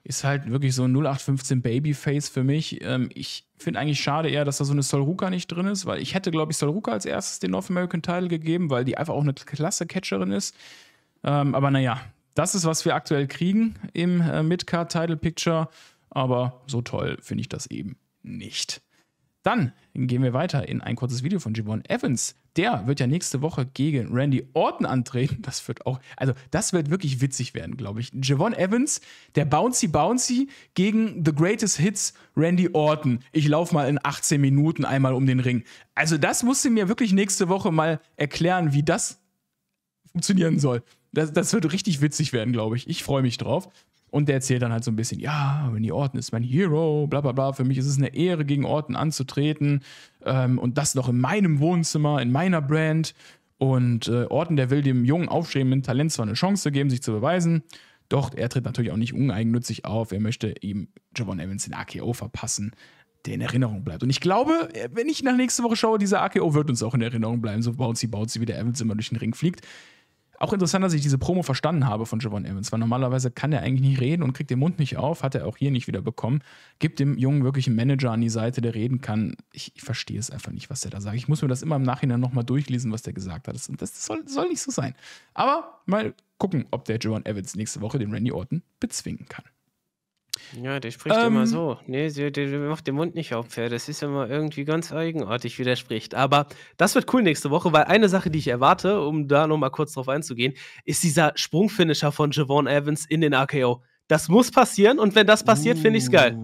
ist halt wirklich so ein 0815 Babyface für mich. Ähm, ich finde eigentlich schade eher, dass da so eine Solruka nicht drin ist, weil ich hätte, glaube ich, Solruka als erstes den North American Title gegeben, weil die einfach auch eine klasse Catcherin ist. Ähm, aber naja, das ist, was wir aktuell kriegen im äh, Midcard Title Picture, aber so toll finde ich das eben nicht. Dann gehen wir weiter in ein kurzes Video von Javon Evans. Der wird ja nächste Woche gegen Randy Orton antreten. Das wird auch, also das wird wirklich witzig werden, glaube ich. Javon Evans, der Bouncy Bouncy gegen The Greatest Hits Randy Orton. Ich laufe mal in 18 Minuten einmal um den Ring. Also das musste mir wirklich nächste Woche mal erklären, wie das funktionieren soll. Das, das wird richtig witzig werden, glaube ich. Ich freue mich drauf. Und der erzählt dann halt so ein bisschen, ja, Randy Orton ist mein Hero, bla bla bla. Für mich ist es eine Ehre, gegen Orton anzutreten. Ähm, und das noch in meinem Wohnzimmer, in meiner Brand. Und äh, Orton, der will dem jungen, aufstrebenden Talent zwar eine Chance geben, sich zu beweisen. Doch er tritt natürlich auch nicht uneigennützig auf. Er möchte ihm Javon Evans den AKO verpassen, der in Erinnerung bleibt. Und ich glaube, wenn ich nach nächste Woche schaue, dieser AKO wird uns auch in Erinnerung bleiben. So baut sie, baut sie, wie der Evans immer durch den Ring fliegt. Auch interessant, dass ich diese Promo verstanden habe von Javon Evans, weil normalerweise kann er eigentlich nicht reden und kriegt den Mund nicht auf, hat er auch hier nicht wieder bekommen. Gibt dem Jungen wirklich einen Manager an die Seite, der reden kann. Ich, ich verstehe es einfach nicht, was der da sagt. Ich muss mir das immer im Nachhinein nochmal durchlesen, was der gesagt hat. Das, das soll, soll nicht so sein. Aber mal gucken, ob der Javon Evans nächste Woche den Randy Orton bezwingen kann. Ja, der spricht ähm, immer so. Nee, der, der, macht den Mund nicht auf, Pferd. Das ist immer irgendwie ganz eigenartig, wie der spricht. Aber das wird cool nächste Woche, weil eine Sache, die ich erwarte, um da nochmal kurz drauf einzugehen, ist dieser Sprungfinisher von Javon Evans in den AKO. Das muss passieren und wenn das passiert, finde ich es geil.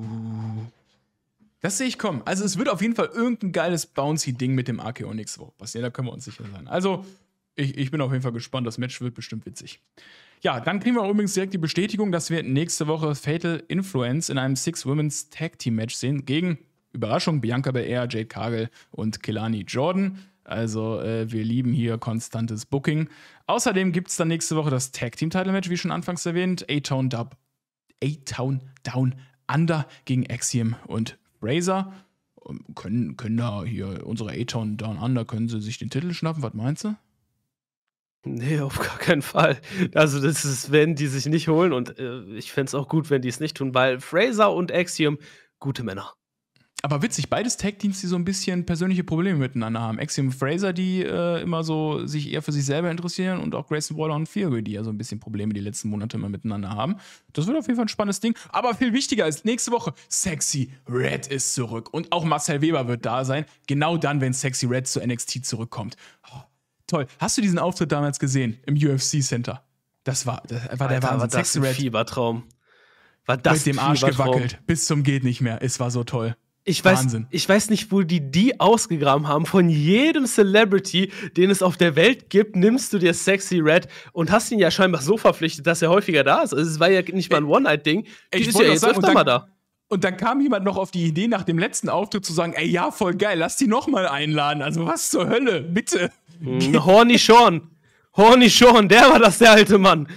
Das sehe ich kommen. Also es wird auf jeden Fall irgendein geiles Bouncy-Ding mit dem AKO nächste Woche passieren. Da können wir uns sicher sein. Also ich, ich bin auf jeden Fall gespannt. Das Match wird bestimmt witzig. Ja, dann kriegen wir auch übrigens direkt die Bestätigung, dass wir nächste Woche Fatal Influence in einem Six Women's Tag Team Match sehen gegen Überraschung Bianca Belair, Jade Cargill und Kelani Jordan. Also äh, wir lieben hier konstantes Booking. Außerdem gibt es dann nächste Woche das Tag Team Title Match, wie schon anfangs erwähnt. A-Town Dub. A-Town Down Under gegen Axiom und Razor. Ähm, können, können da hier unsere A-Town Down Under, können sie sich den Titel schnappen? Was meinst du? Nee, auf gar keinen Fall. Also, das ist, wenn die sich nicht holen und äh, ich fände es auch gut, wenn die es nicht tun, weil Fraser und Axiom gute Männer. Aber witzig, beides Tag-Teams, die so ein bisschen persönliche Probleme miteinander haben. Axiom und Fraser, die äh, immer so sich eher für sich selber interessieren und auch Grayson Waller und Theory, die ja so ein bisschen Probleme die letzten Monate immer miteinander haben. Das wird auf jeden Fall ein spannendes Ding. Aber viel wichtiger ist, nächste Woche, Sexy Red ist zurück. Und auch Marcel Weber wird da sein. Genau dann, wenn Sexy Red zu NXT zurückkommt. Oh, toll. Hast du diesen Auftritt damals gesehen im UFC Center? Das war, das war der Alter, Wahnsinn. War das ein Fiebertraum. War das Mit dem Arsch gewackelt. Bis zum geht nicht mehr. Es war so toll. Ich weiß, Wahnsinn. ich weiß nicht, wo die die ausgegraben haben. Von jedem Celebrity, den es auf der Welt gibt, nimmst du dir Sexy Red und hast ihn ja scheinbar so verpflichtet, dass er häufiger da ist. Also es war ja nicht mal ein One-Night-Ding. Die ich ist ja jetzt öfter mal da. Und dann kam jemand noch auf die Idee, nach dem letzten Auftritt zu sagen, ey, ja, voll geil, lass die nochmal einladen. Also was zur Hölle, bitte. Hm, horny Sean. Horny Sean, der war das, der alte Mann.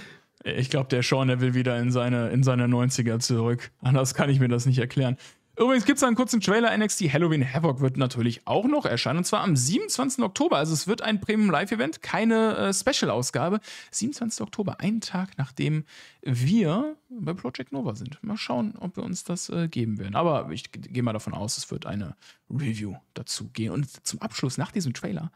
Ich glaube, der Sean, der will wieder in seine, in seine 90er zurück. Anders kann ich mir das nicht erklären. Übrigens gibt es einen kurzen Trailer. NXT Halloween Havoc wird natürlich auch noch erscheinen. Und zwar am 27. Oktober. Also es wird ein Premium Live Event, keine äh, Special-Ausgabe. 27. Oktober, einen Tag nachdem wir bei Project Nova sind. Mal schauen, ob wir uns das äh, geben werden. Aber ich gehe mal davon aus, es wird eine Review dazu gehen. Und zum Abschluss, nach diesem Trailer,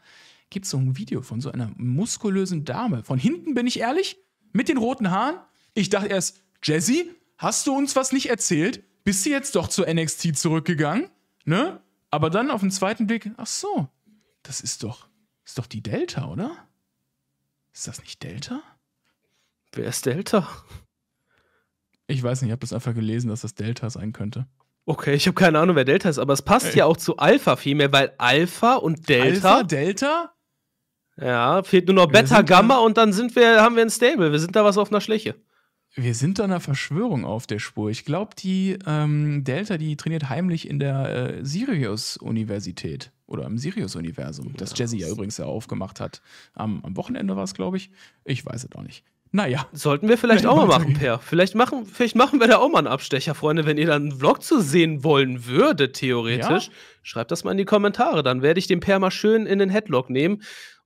gibt es so ein Video von so einer muskulösen Dame. Von hinten bin ich ehrlich, mit den roten Haaren. Ich dachte erst, Jesse, hast du uns was nicht erzählt? bist du jetzt doch zu NXT zurückgegangen, ne? Aber dann auf den zweiten Blick, ach so, das ist doch, ist doch die Delta, oder? Ist das nicht Delta? Wer ist Delta? Ich weiß nicht, ich habe das einfach gelesen, dass das Delta sein könnte. Okay, ich habe keine Ahnung, wer Delta ist, aber es passt Ey. ja auch zu Alpha vielmehr, weil Alpha und Delta. Alpha, Delta? Ja, fehlt nur noch Beta, Gamma und dann sind wir, haben wir ein Stable. Wir sind da was auf einer Schläche. Wir sind da einer Verschwörung auf der Spur. Ich glaube, die ähm, Delta, die trainiert heimlich in der äh, Sirius-Universität oder im Sirius-Universum, das Jesse ja übrigens ja aufgemacht hat. Am, am Wochenende war es, glaube ich. Ich weiß es auch nicht. Naja. Sollten wir vielleicht auch mal machen, Per. Vielleicht machen, vielleicht machen wir da auch mal einen Abstecher, Freunde. Wenn ihr dann einen Vlog zu sehen wollen würdet, theoretisch, ja? schreibt das mal in die Kommentare. Dann werde ich den Per mal schön in den Headlock nehmen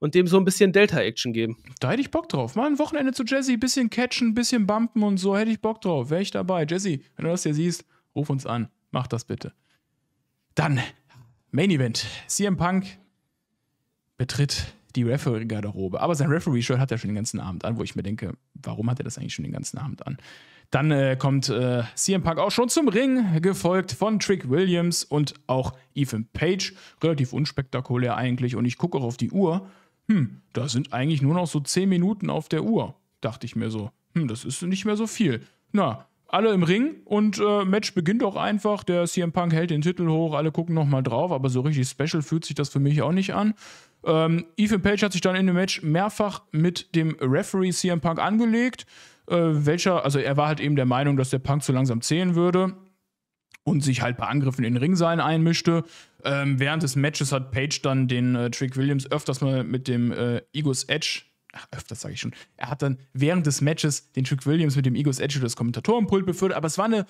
und dem so ein bisschen Delta-Action geben. Da hätte ich Bock drauf. Mal ein Wochenende zu Jesse, bisschen catchen, bisschen bumpen und so hätte ich Bock drauf. Wäre ich dabei. Jesse, wenn du das hier siehst, ruf uns an. Mach das bitte. Dann, Main Event. CM Punk betritt die Referee-Garderobe. Aber sein Referee-Shirt hat er schon den ganzen Abend an, wo ich mir denke, warum hat er das eigentlich schon den ganzen Abend an? Dann äh, kommt äh, CM Punk auch schon zum Ring, gefolgt von Trick Williams und auch Ethan Page. Relativ unspektakulär eigentlich. Und ich gucke auch auf die Uhr hm, da sind eigentlich nur noch so zehn Minuten auf der Uhr, dachte ich mir so. Hm, das ist nicht mehr so viel. Na, alle im Ring und äh, Match beginnt auch einfach. Der CM Punk hält den Titel hoch, alle gucken nochmal drauf, aber so richtig special fühlt sich das für mich auch nicht an. Ähm, Ethan Page hat sich dann in dem Match mehrfach mit dem Referee CM Punk angelegt, äh, welcher, also er war halt eben der Meinung, dass der Punk zu langsam zählen würde und sich halt bei Angriffen in den einmischte. Ähm, während des Matches hat Page dann den äh, Trick Williams öfters mal mit dem äh, Ego's Edge, ach, öfters sage ich schon, er hat dann während des Matches den Trick Williams mit dem Ego's Edge über das Kommentatorenpult beführt, aber es war eine,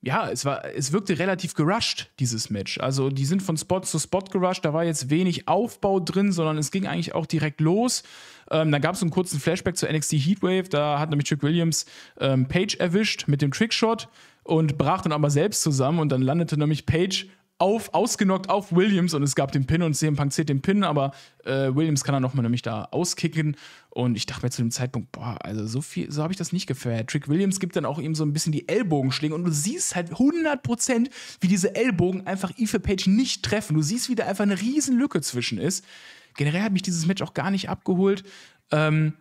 ja, es war, es wirkte relativ gerusht, dieses Match. Also die sind von Spot zu Spot gerusht, da war jetzt wenig Aufbau drin, sondern es ging eigentlich auch direkt los. Ähm, dann gab es einen kurzen Flashback zu NXT Heatwave, da hat nämlich Trick Williams ähm, Page erwischt mit dem Trickshot und brach dann aber selbst zusammen und dann landete nämlich Page auf, ausgenockt auf Williams und es gab den Pin und CM Punk zählt den Pin, aber äh, Williams kann er nochmal nämlich da auskicken und ich dachte mir zu dem Zeitpunkt, boah, also so viel, so habe ich das nicht gefeiert. Trick Williams gibt dann auch ihm so ein bisschen die Ellbogenschläge und du siehst halt 100% wie diese Ellbogen einfach Ethan Page nicht treffen. Du siehst, wie da einfach eine riesen Lücke zwischen ist. Generell hat mich dieses Match auch gar nicht abgeholt. Ähm,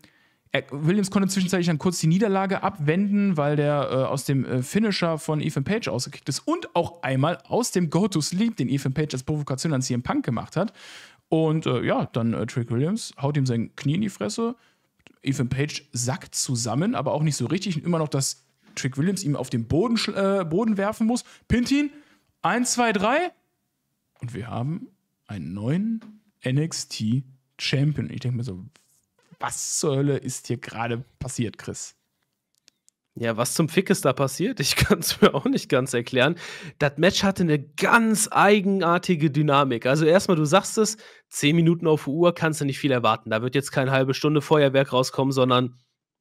er, äh, Williams konnte zwischenzeitlich dann kurz die Niederlage abwenden, weil der äh, aus dem äh, Finisher von Ethan Page ausgekickt ist und auch einmal aus dem Go to Sleep, den Ethan Page als Provokation an CM Punk gemacht hat. Und äh, ja, dann äh, Trick Williams haut ihm sein Knie in die Fresse. Ethan Page sackt zusammen, aber auch nicht so richtig. Immer noch, dass Trick Williams ihm auf den Boden, äh, Boden werfen muss. Pint ihn. 1, 2, 3. Und wir haben einen neuen NXT Champion. Ich denke mir so, was zur Hölle ist hier gerade passiert, Chris? Ja, was zum Fick ist da passiert? Ich kann es mir auch nicht ganz erklären. Das Match hatte eine ganz eigenartige Dynamik. Also erstmal, du sagst es, 10 Minuten auf Uhr kannst du nicht viel erwarten. Da wird jetzt keine halbe Stunde Feuerwerk rauskommen, sondern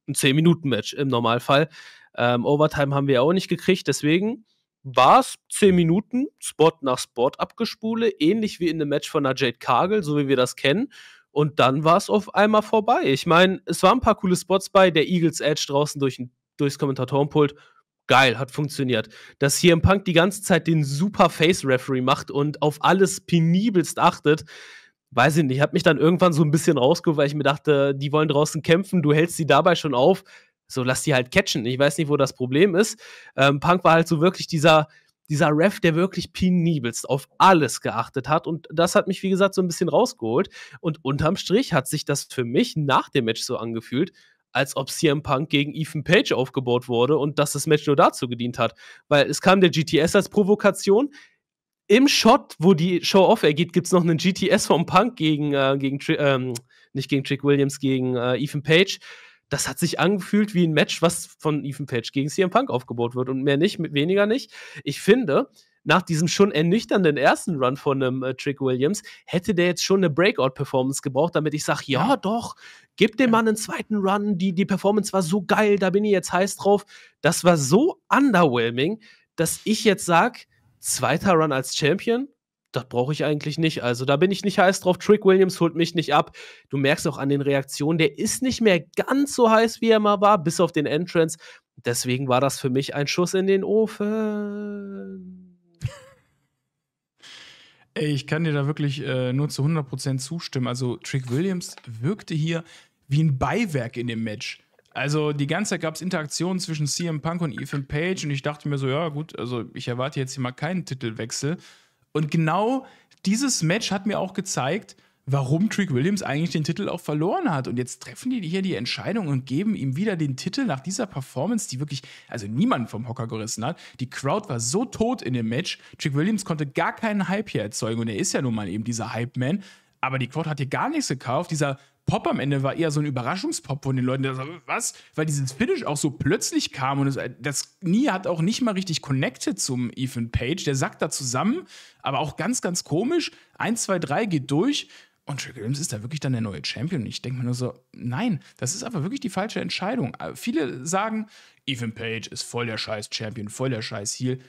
ein 10-Minuten-Match im Normalfall. Ähm, Overtime haben wir auch nicht gekriegt, deswegen war es 10 Minuten Spot nach Spot abgespule, ähnlich wie in dem Match von einer Jade Cargill, so wie wir das kennen. Und dann war es auf einmal vorbei. Ich meine, es waren ein paar coole Spots bei, der Eagles Edge draußen durch, durchs Kommentatorenpult. Geil, hat funktioniert. Dass hier im Punk die ganze Zeit den super Face-Referee macht und auf alles penibelst achtet, weiß ich nicht. Hat mich dann irgendwann so ein bisschen rausgeholt, weil ich mir dachte, die wollen draußen kämpfen, du hältst sie dabei schon auf. So, lass die halt catchen. Ich weiß nicht, wo das Problem ist. Ähm, Punk war halt so wirklich dieser dieser Ref, der wirklich penibelst auf alles geachtet hat. Und das hat mich, wie gesagt, so ein bisschen rausgeholt. Und unterm Strich hat sich das für mich nach dem Match so angefühlt, als ob CM Punk gegen Ethan Page aufgebaut wurde und dass das Match nur dazu gedient hat. Weil es kam der GTS als Provokation. Im Shot, wo die Show off ergeht, gibt es noch einen GTS vom Punk gegen, äh, gegen ähm, nicht gegen Trick Williams, gegen äh, Ethan Page das hat sich angefühlt wie ein Match, was von Ethan Page gegen CM Punk aufgebaut wird und mehr nicht, weniger nicht. Ich finde, nach diesem schon ernüchternden ersten Run von einem äh, Trick Williams, hätte der jetzt schon eine Breakout-Performance gebraucht, damit ich sage, ja, ja, doch, gib dem ja. Mann einen zweiten Run, die, die Performance war so geil, da bin ich jetzt heiß drauf. Das war so underwhelming, dass ich jetzt sage, zweiter Run als Champion, das brauche ich eigentlich nicht. Also da bin ich nicht heiß drauf. Trick Williams holt mich nicht ab. Du merkst auch an den Reaktionen, der ist nicht mehr ganz so heiß, wie er mal war, bis auf den Entrance. Deswegen war das für mich ein Schuss in den Ofen. Ey, ich kann dir da wirklich äh, nur zu 100% zustimmen. Also Trick Williams wirkte hier wie ein Beiwerk in dem Match. Also die ganze Zeit gab es Interaktionen zwischen CM Punk und Ethan Page und ich dachte mir so, ja gut, also ich erwarte jetzt hier mal keinen Titelwechsel. Und genau dieses Match hat mir auch gezeigt, warum Trick Williams eigentlich den Titel auch verloren hat. Und jetzt treffen die hier die Entscheidung und geben ihm wieder den Titel nach dieser Performance, die wirklich, also niemand vom Hocker gerissen hat. Die Crowd war so tot in dem Match. Trick Williams konnte gar keinen Hype hier erzeugen. Und er ist ja nun mal eben dieser Hype-Man. Aber die Crowd hat hier gar nichts gekauft. Dieser Pop am Ende war eher so ein Überraschungspop von den Leuten. Der Das, was? Weil dieses Finish auch so plötzlich kam und das, äh, das Knie hat auch nicht mal richtig connected zum Ethan Page. Der sackt da zusammen, aber auch ganz, ganz komisch. 1, 2, 3 geht durch. Und Trick Williams ist da wirklich dann der neue Champion. Ich denke mir nur so, nein, das ist einfach wirklich die falsche Entscheidung. Äh, viele sagen, Ethan Page ist voll der scheiß Champion, voll der scheiß Heel.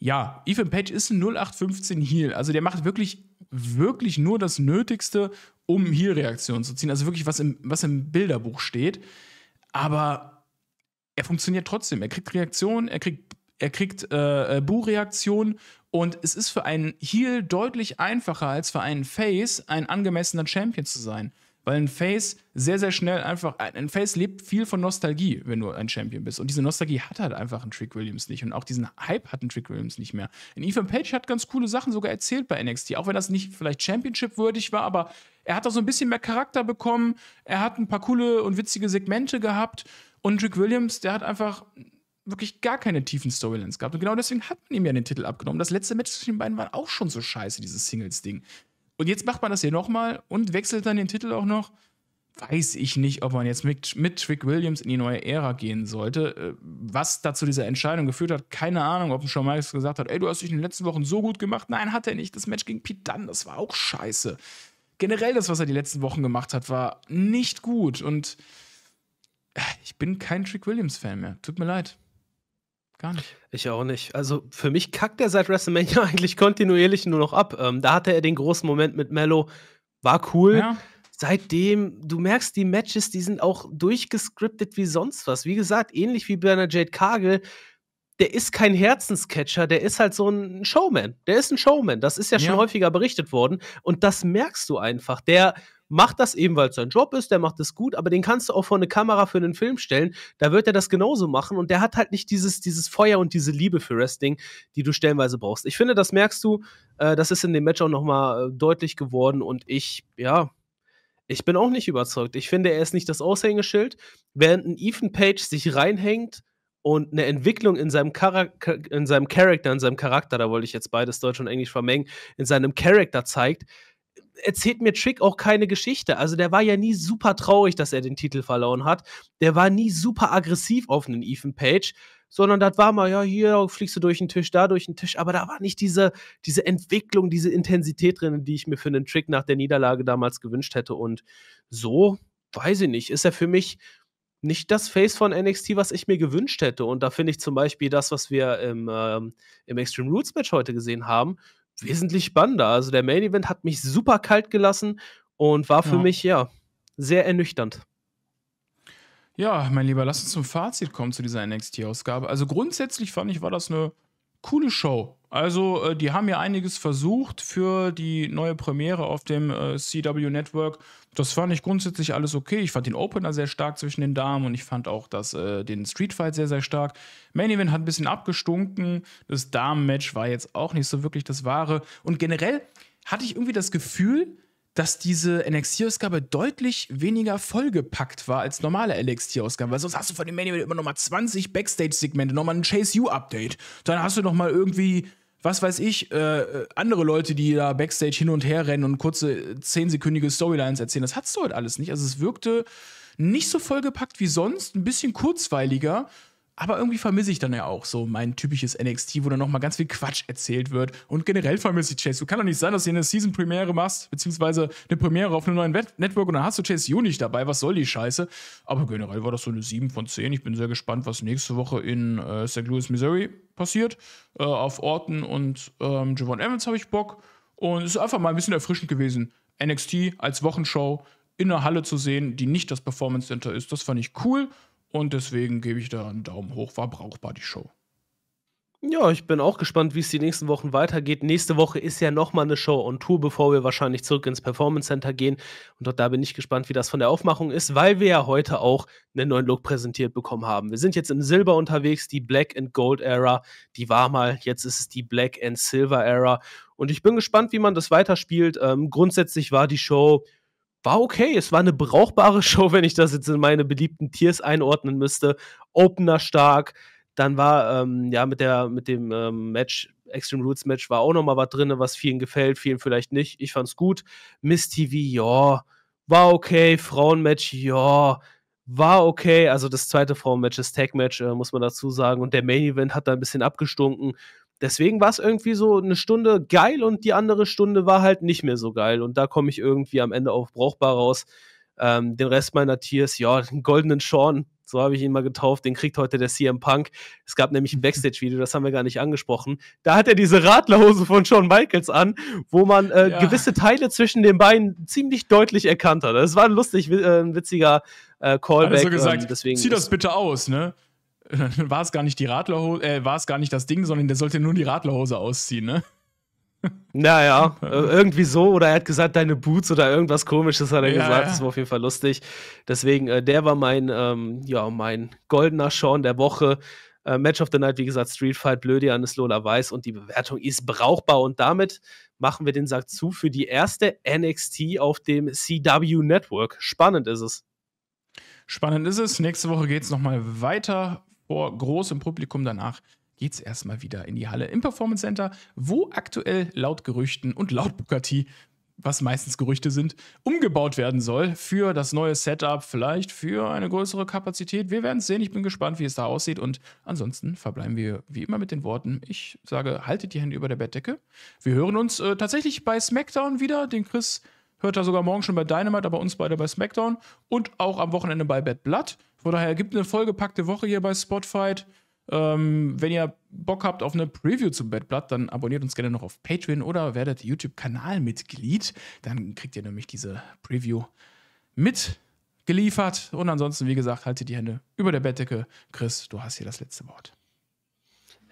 Ja, Ethan Page ist ein 0815 Heel. Also der macht wirklich wirklich nur das Nötigste, um hier Reaktionen zu ziehen. Also wirklich, was im, was im Bilderbuch steht. Aber er funktioniert trotzdem. Er kriegt Reaktionen, er kriegt, er kriegt äh, äh Buchreaktionen und es ist für einen Heal deutlich einfacher als für einen Face, ein angemessener Champion zu sein weil ein Face sehr, sehr schnell einfach, ein Face lebt viel von Nostalgie, wenn du ein Champion bist. Und diese Nostalgie hat halt einfach ein Trick Williams nicht. Und auch diesen Hype hat ein Trick Williams nicht mehr. Ein Ethan Page hat ganz coole Sachen sogar erzählt bei NXT, auch wenn das nicht vielleicht Championship-würdig war, aber er hat da so ein bisschen mehr Charakter bekommen. Er hat ein paar coole und witzige Segmente gehabt. Und Trick Williams, der hat einfach wirklich gar keine tiefen Storylines gehabt. Und genau deswegen hat man ihm ja den Titel abgenommen. Das letzte Match zwischen den beiden war auch schon so scheiße, dieses Singles-Ding. Und jetzt macht man das hier nochmal und wechselt dann den Titel auch noch. Weiß ich nicht, ob man jetzt mit, mit Trick Williams in die neue Ära gehen sollte. Äh, was dazu dieser Entscheidung geführt hat, keine Ahnung, ob Shawn Michaels gesagt hat, ey, du hast dich in den letzten Wochen so gut gemacht. Nein, hat er nicht. Das Match gegen Pete Dunne, das war auch scheiße. Generell das, was er die letzten Wochen gemacht hat, war nicht gut. Und äh, ich bin kein Trick Williams-Fan mehr. Tut mir leid. Gar nicht. Ich auch nicht. Also für mich kackt er seit WrestleMania eigentlich kontinuierlich nur noch ab. Ähm, da hatte er den großen Moment mit Mello. War cool. Ja. Seitdem, du merkst, die Matches, die sind auch durchgescriptet wie sonst was. Wie gesagt, ähnlich wie Bernard Jade Kagel, der ist kein Herzenscatcher, der ist halt so ein Showman. Der ist ein Showman. Das ist ja, ja. schon häufiger berichtet worden. Und das merkst du einfach. Der macht das eben, weil es sein Job ist, der macht es gut, aber den kannst du auch vor eine Kamera für einen Film stellen, da wird er das genauso machen und der hat halt nicht dieses, dieses Feuer und diese Liebe für Wrestling, die du stellenweise brauchst. Ich finde, das merkst du, äh, das ist in dem Match auch nochmal äh, deutlich geworden und ich, ja, ich bin auch nicht überzeugt. Ich finde, er ist nicht das Aushängeschild, während ein Ethan Page sich reinhängt, und eine Entwicklung in seinem, in seinem Charakter, in seinem Charakter, da wollte ich jetzt beides Deutsch und Englisch vermengen, in seinem Charakter zeigt, erzählt mir Trick auch keine Geschichte. Also der war ja nie super traurig, dass er den Titel verloren hat. Der war nie super aggressiv auf einen Ethan Page, sondern das war mal, ja, hier fliegst du durch den Tisch, da durch den Tisch. Aber da war nicht diese, diese Entwicklung, diese Intensität drin, die ich mir für einen Trick nach der Niederlage damals gewünscht hätte. Und so, weiß ich nicht, ist er für mich nicht das Face von NXT, was ich mir gewünscht hätte. Und da finde ich zum Beispiel das, was wir im, ähm, im Extreme Rules Match heute gesehen haben, wesentlich spannender. Also der Main Event hat mich super kalt gelassen und war für ja. mich, ja, sehr ernüchternd. Ja, mein Lieber, lass uns zum Fazit kommen zu dieser NXT-Ausgabe. Also grundsätzlich fand ich, war das eine coole Show. Also, äh, die haben ja einiges versucht für die neue Premiere auf dem äh, CW Network das fand ich grundsätzlich alles okay. Ich fand den Opener sehr stark zwischen den Damen und ich fand auch das, äh, den Streetfight sehr, sehr stark. Main Event hat ein bisschen abgestunken. Das Damen-Match war jetzt auch nicht so wirklich das Wahre. Und generell hatte ich irgendwie das Gefühl, dass diese NXT-Ausgabe deutlich weniger vollgepackt war als normale NXT-Ausgaben. Weil sonst hast du von dem Main Event immer nochmal 20 Backstage-Segmente, nochmal ein Chase-You-Update. Dann hast du nochmal irgendwie was weiß ich, äh, äh, andere Leute, die da backstage hin und her rennen und kurze äh, zehnsekündige Storylines erzählen. Das hattest du heute alles nicht. Also es wirkte nicht so vollgepackt wie sonst, ein bisschen kurzweiliger aber irgendwie vermisse ich dann ja auch so mein typisches NXT, wo dann nochmal ganz viel Quatsch erzählt wird. Und generell vermisse ich Chase. Du kann doch nicht sein, dass du eine Season-Premiere machst, beziehungsweise eine Premiere auf einem neuen Network und dann hast du Chase U nicht dabei. Was soll die Scheiße? Aber generell war das so eine 7 von 10. Ich bin sehr gespannt, was nächste Woche in äh, St. Louis, Missouri passiert. Äh, auf Orton und ähm, Javon Evans habe ich Bock. Und es ist einfach mal ein bisschen erfrischend gewesen. NXT als Wochenshow in einer Halle zu sehen, die nicht das Performance Center ist, das fand ich cool. Und deswegen gebe ich da einen Daumen hoch. War brauchbar, die Show. Ja, ich bin auch gespannt, wie es die nächsten Wochen weitergeht. Nächste Woche ist ja nochmal eine Show on Tour, bevor wir wahrscheinlich zurück ins Performance Center gehen. Und auch da bin ich gespannt, wie das von der Aufmachung ist, weil wir ja heute auch einen neuen Look präsentiert bekommen haben. Wir sind jetzt in Silber unterwegs, die Black and Gold Era. Die war mal, jetzt ist es die Black and Silver Era. Und ich bin gespannt, wie man das weiterspielt. Ähm, grundsätzlich war die Show war okay. Es war eine brauchbare Show, wenn ich das jetzt in meine beliebten Tiers einordnen müsste. Opener stark. Dann war ähm, ja mit der mit dem ähm, Match Extreme Rules Match war auch nochmal was drin, was vielen gefällt, vielen vielleicht nicht. Ich fand's gut. Miss TV, ja, war okay. Frauenmatch, ja, war okay. Also das zweite Frauenmatch, das Tag Match, äh, muss man dazu sagen. Und der Main Event hat da ein bisschen abgestunken deswegen war es irgendwie so eine Stunde geil und die andere Stunde war halt nicht mehr so geil. Und da komme ich irgendwie am Ende auch brauchbar raus. Ähm, den Rest meiner Tiers, ja, den goldenen Sean, so habe ich ihn mal getauft, den kriegt heute der CM Punk. Es gab nämlich ein Backstage-Video, das haben wir gar nicht angesprochen. Da hat er diese Radlerhose von Shawn Michaels an, wo man äh, ja. gewisse Teile zwischen den Beinen ziemlich deutlich erkannt hat. Das war ein lustig, äh, ein witziger äh, Callback. Also gesagt, ähm, zieh das bitte aus, ne? war es gar nicht die Radlerhose, äh, war es gar nicht das Ding, sondern der sollte nur die Radlerhose ausziehen, ne? Naja, äh, irgendwie so, oder er hat gesagt, deine Boots oder irgendwas komisches hat er ja, gesagt, ja. das war auf jeden Fall lustig. Deswegen, äh, der war mein, ähm, ja, mein goldener Sean der Woche. Äh, Match of the Night, wie gesagt, Street Fight, Blödian ist Lola Weiß und die Bewertung ist brauchbar und damit machen wir den Sack zu für die erste NXT auf dem CW Network. Spannend ist es. Spannend ist es. Nächste Woche geht es nochmal weiter vor großem Publikum. Danach geht es erstmal wieder in die Halle im Performance Center, wo aktuell laut Gerüchten und laut Bukati, was meistens Gerüchte sind, umgebaut werden soll für das neue Setup, vielleicht für eine größere Kapazität. Wir werden es sehen. Ich bin gespannt, wie es da aussieht. Und ansonsten verbleiben wir wie immer mit den Worten. Ich sage, haltet die Hände über der Bettdecke. Wir hören uns äh, tatsächlich bei SmackDown wieder. Den Chris hört er sogar morgen schon bei Dynamite, aber uns beide bei SmackDown und auch am Wochenende bei Bad Blood. Von daher gibt eine vollgepackte Woche hier bei Spotify. Ähm, wenn ihr Bock habt auf eine Preview zum Bettblatt, dann abonniert uns gerne noch auf Patreon oder werdet YouTube-Kanalmitglied. Dann kriegt ihr nämlich diese Preview mitgeliefert. Und ansonsten, wie gesagt, haltet die Hände über der Bettdecke. Chris, du hast hier das letzte Wort.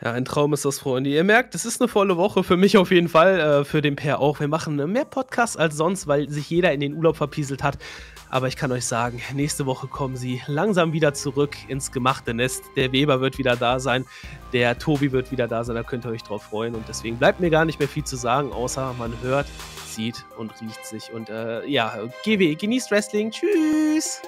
Ja, ein Traum ist das, Freunde. Ihr merkt, es ist eine volle Woche für mich auf jeden Fall, äh, für den Pair auch. Wir machen mehr Podcasts als sonst, weil sich jeder in den Urlaub verpieselt hat. Aber ich kann euch sagen, nächste Woche kommen sie langsam wieder zurück ins gemachte Nest. Der Weber wird wieder da sein, der Tobi wird wieder da sein, da könnt ihr euch drauf freuen. Und deswegen bleibt mir gar nicht mehr viel zu sagen, außer man hört, sieht und riecht sich. Und äh, ja, GW, genießt Wrestling. Tschüss!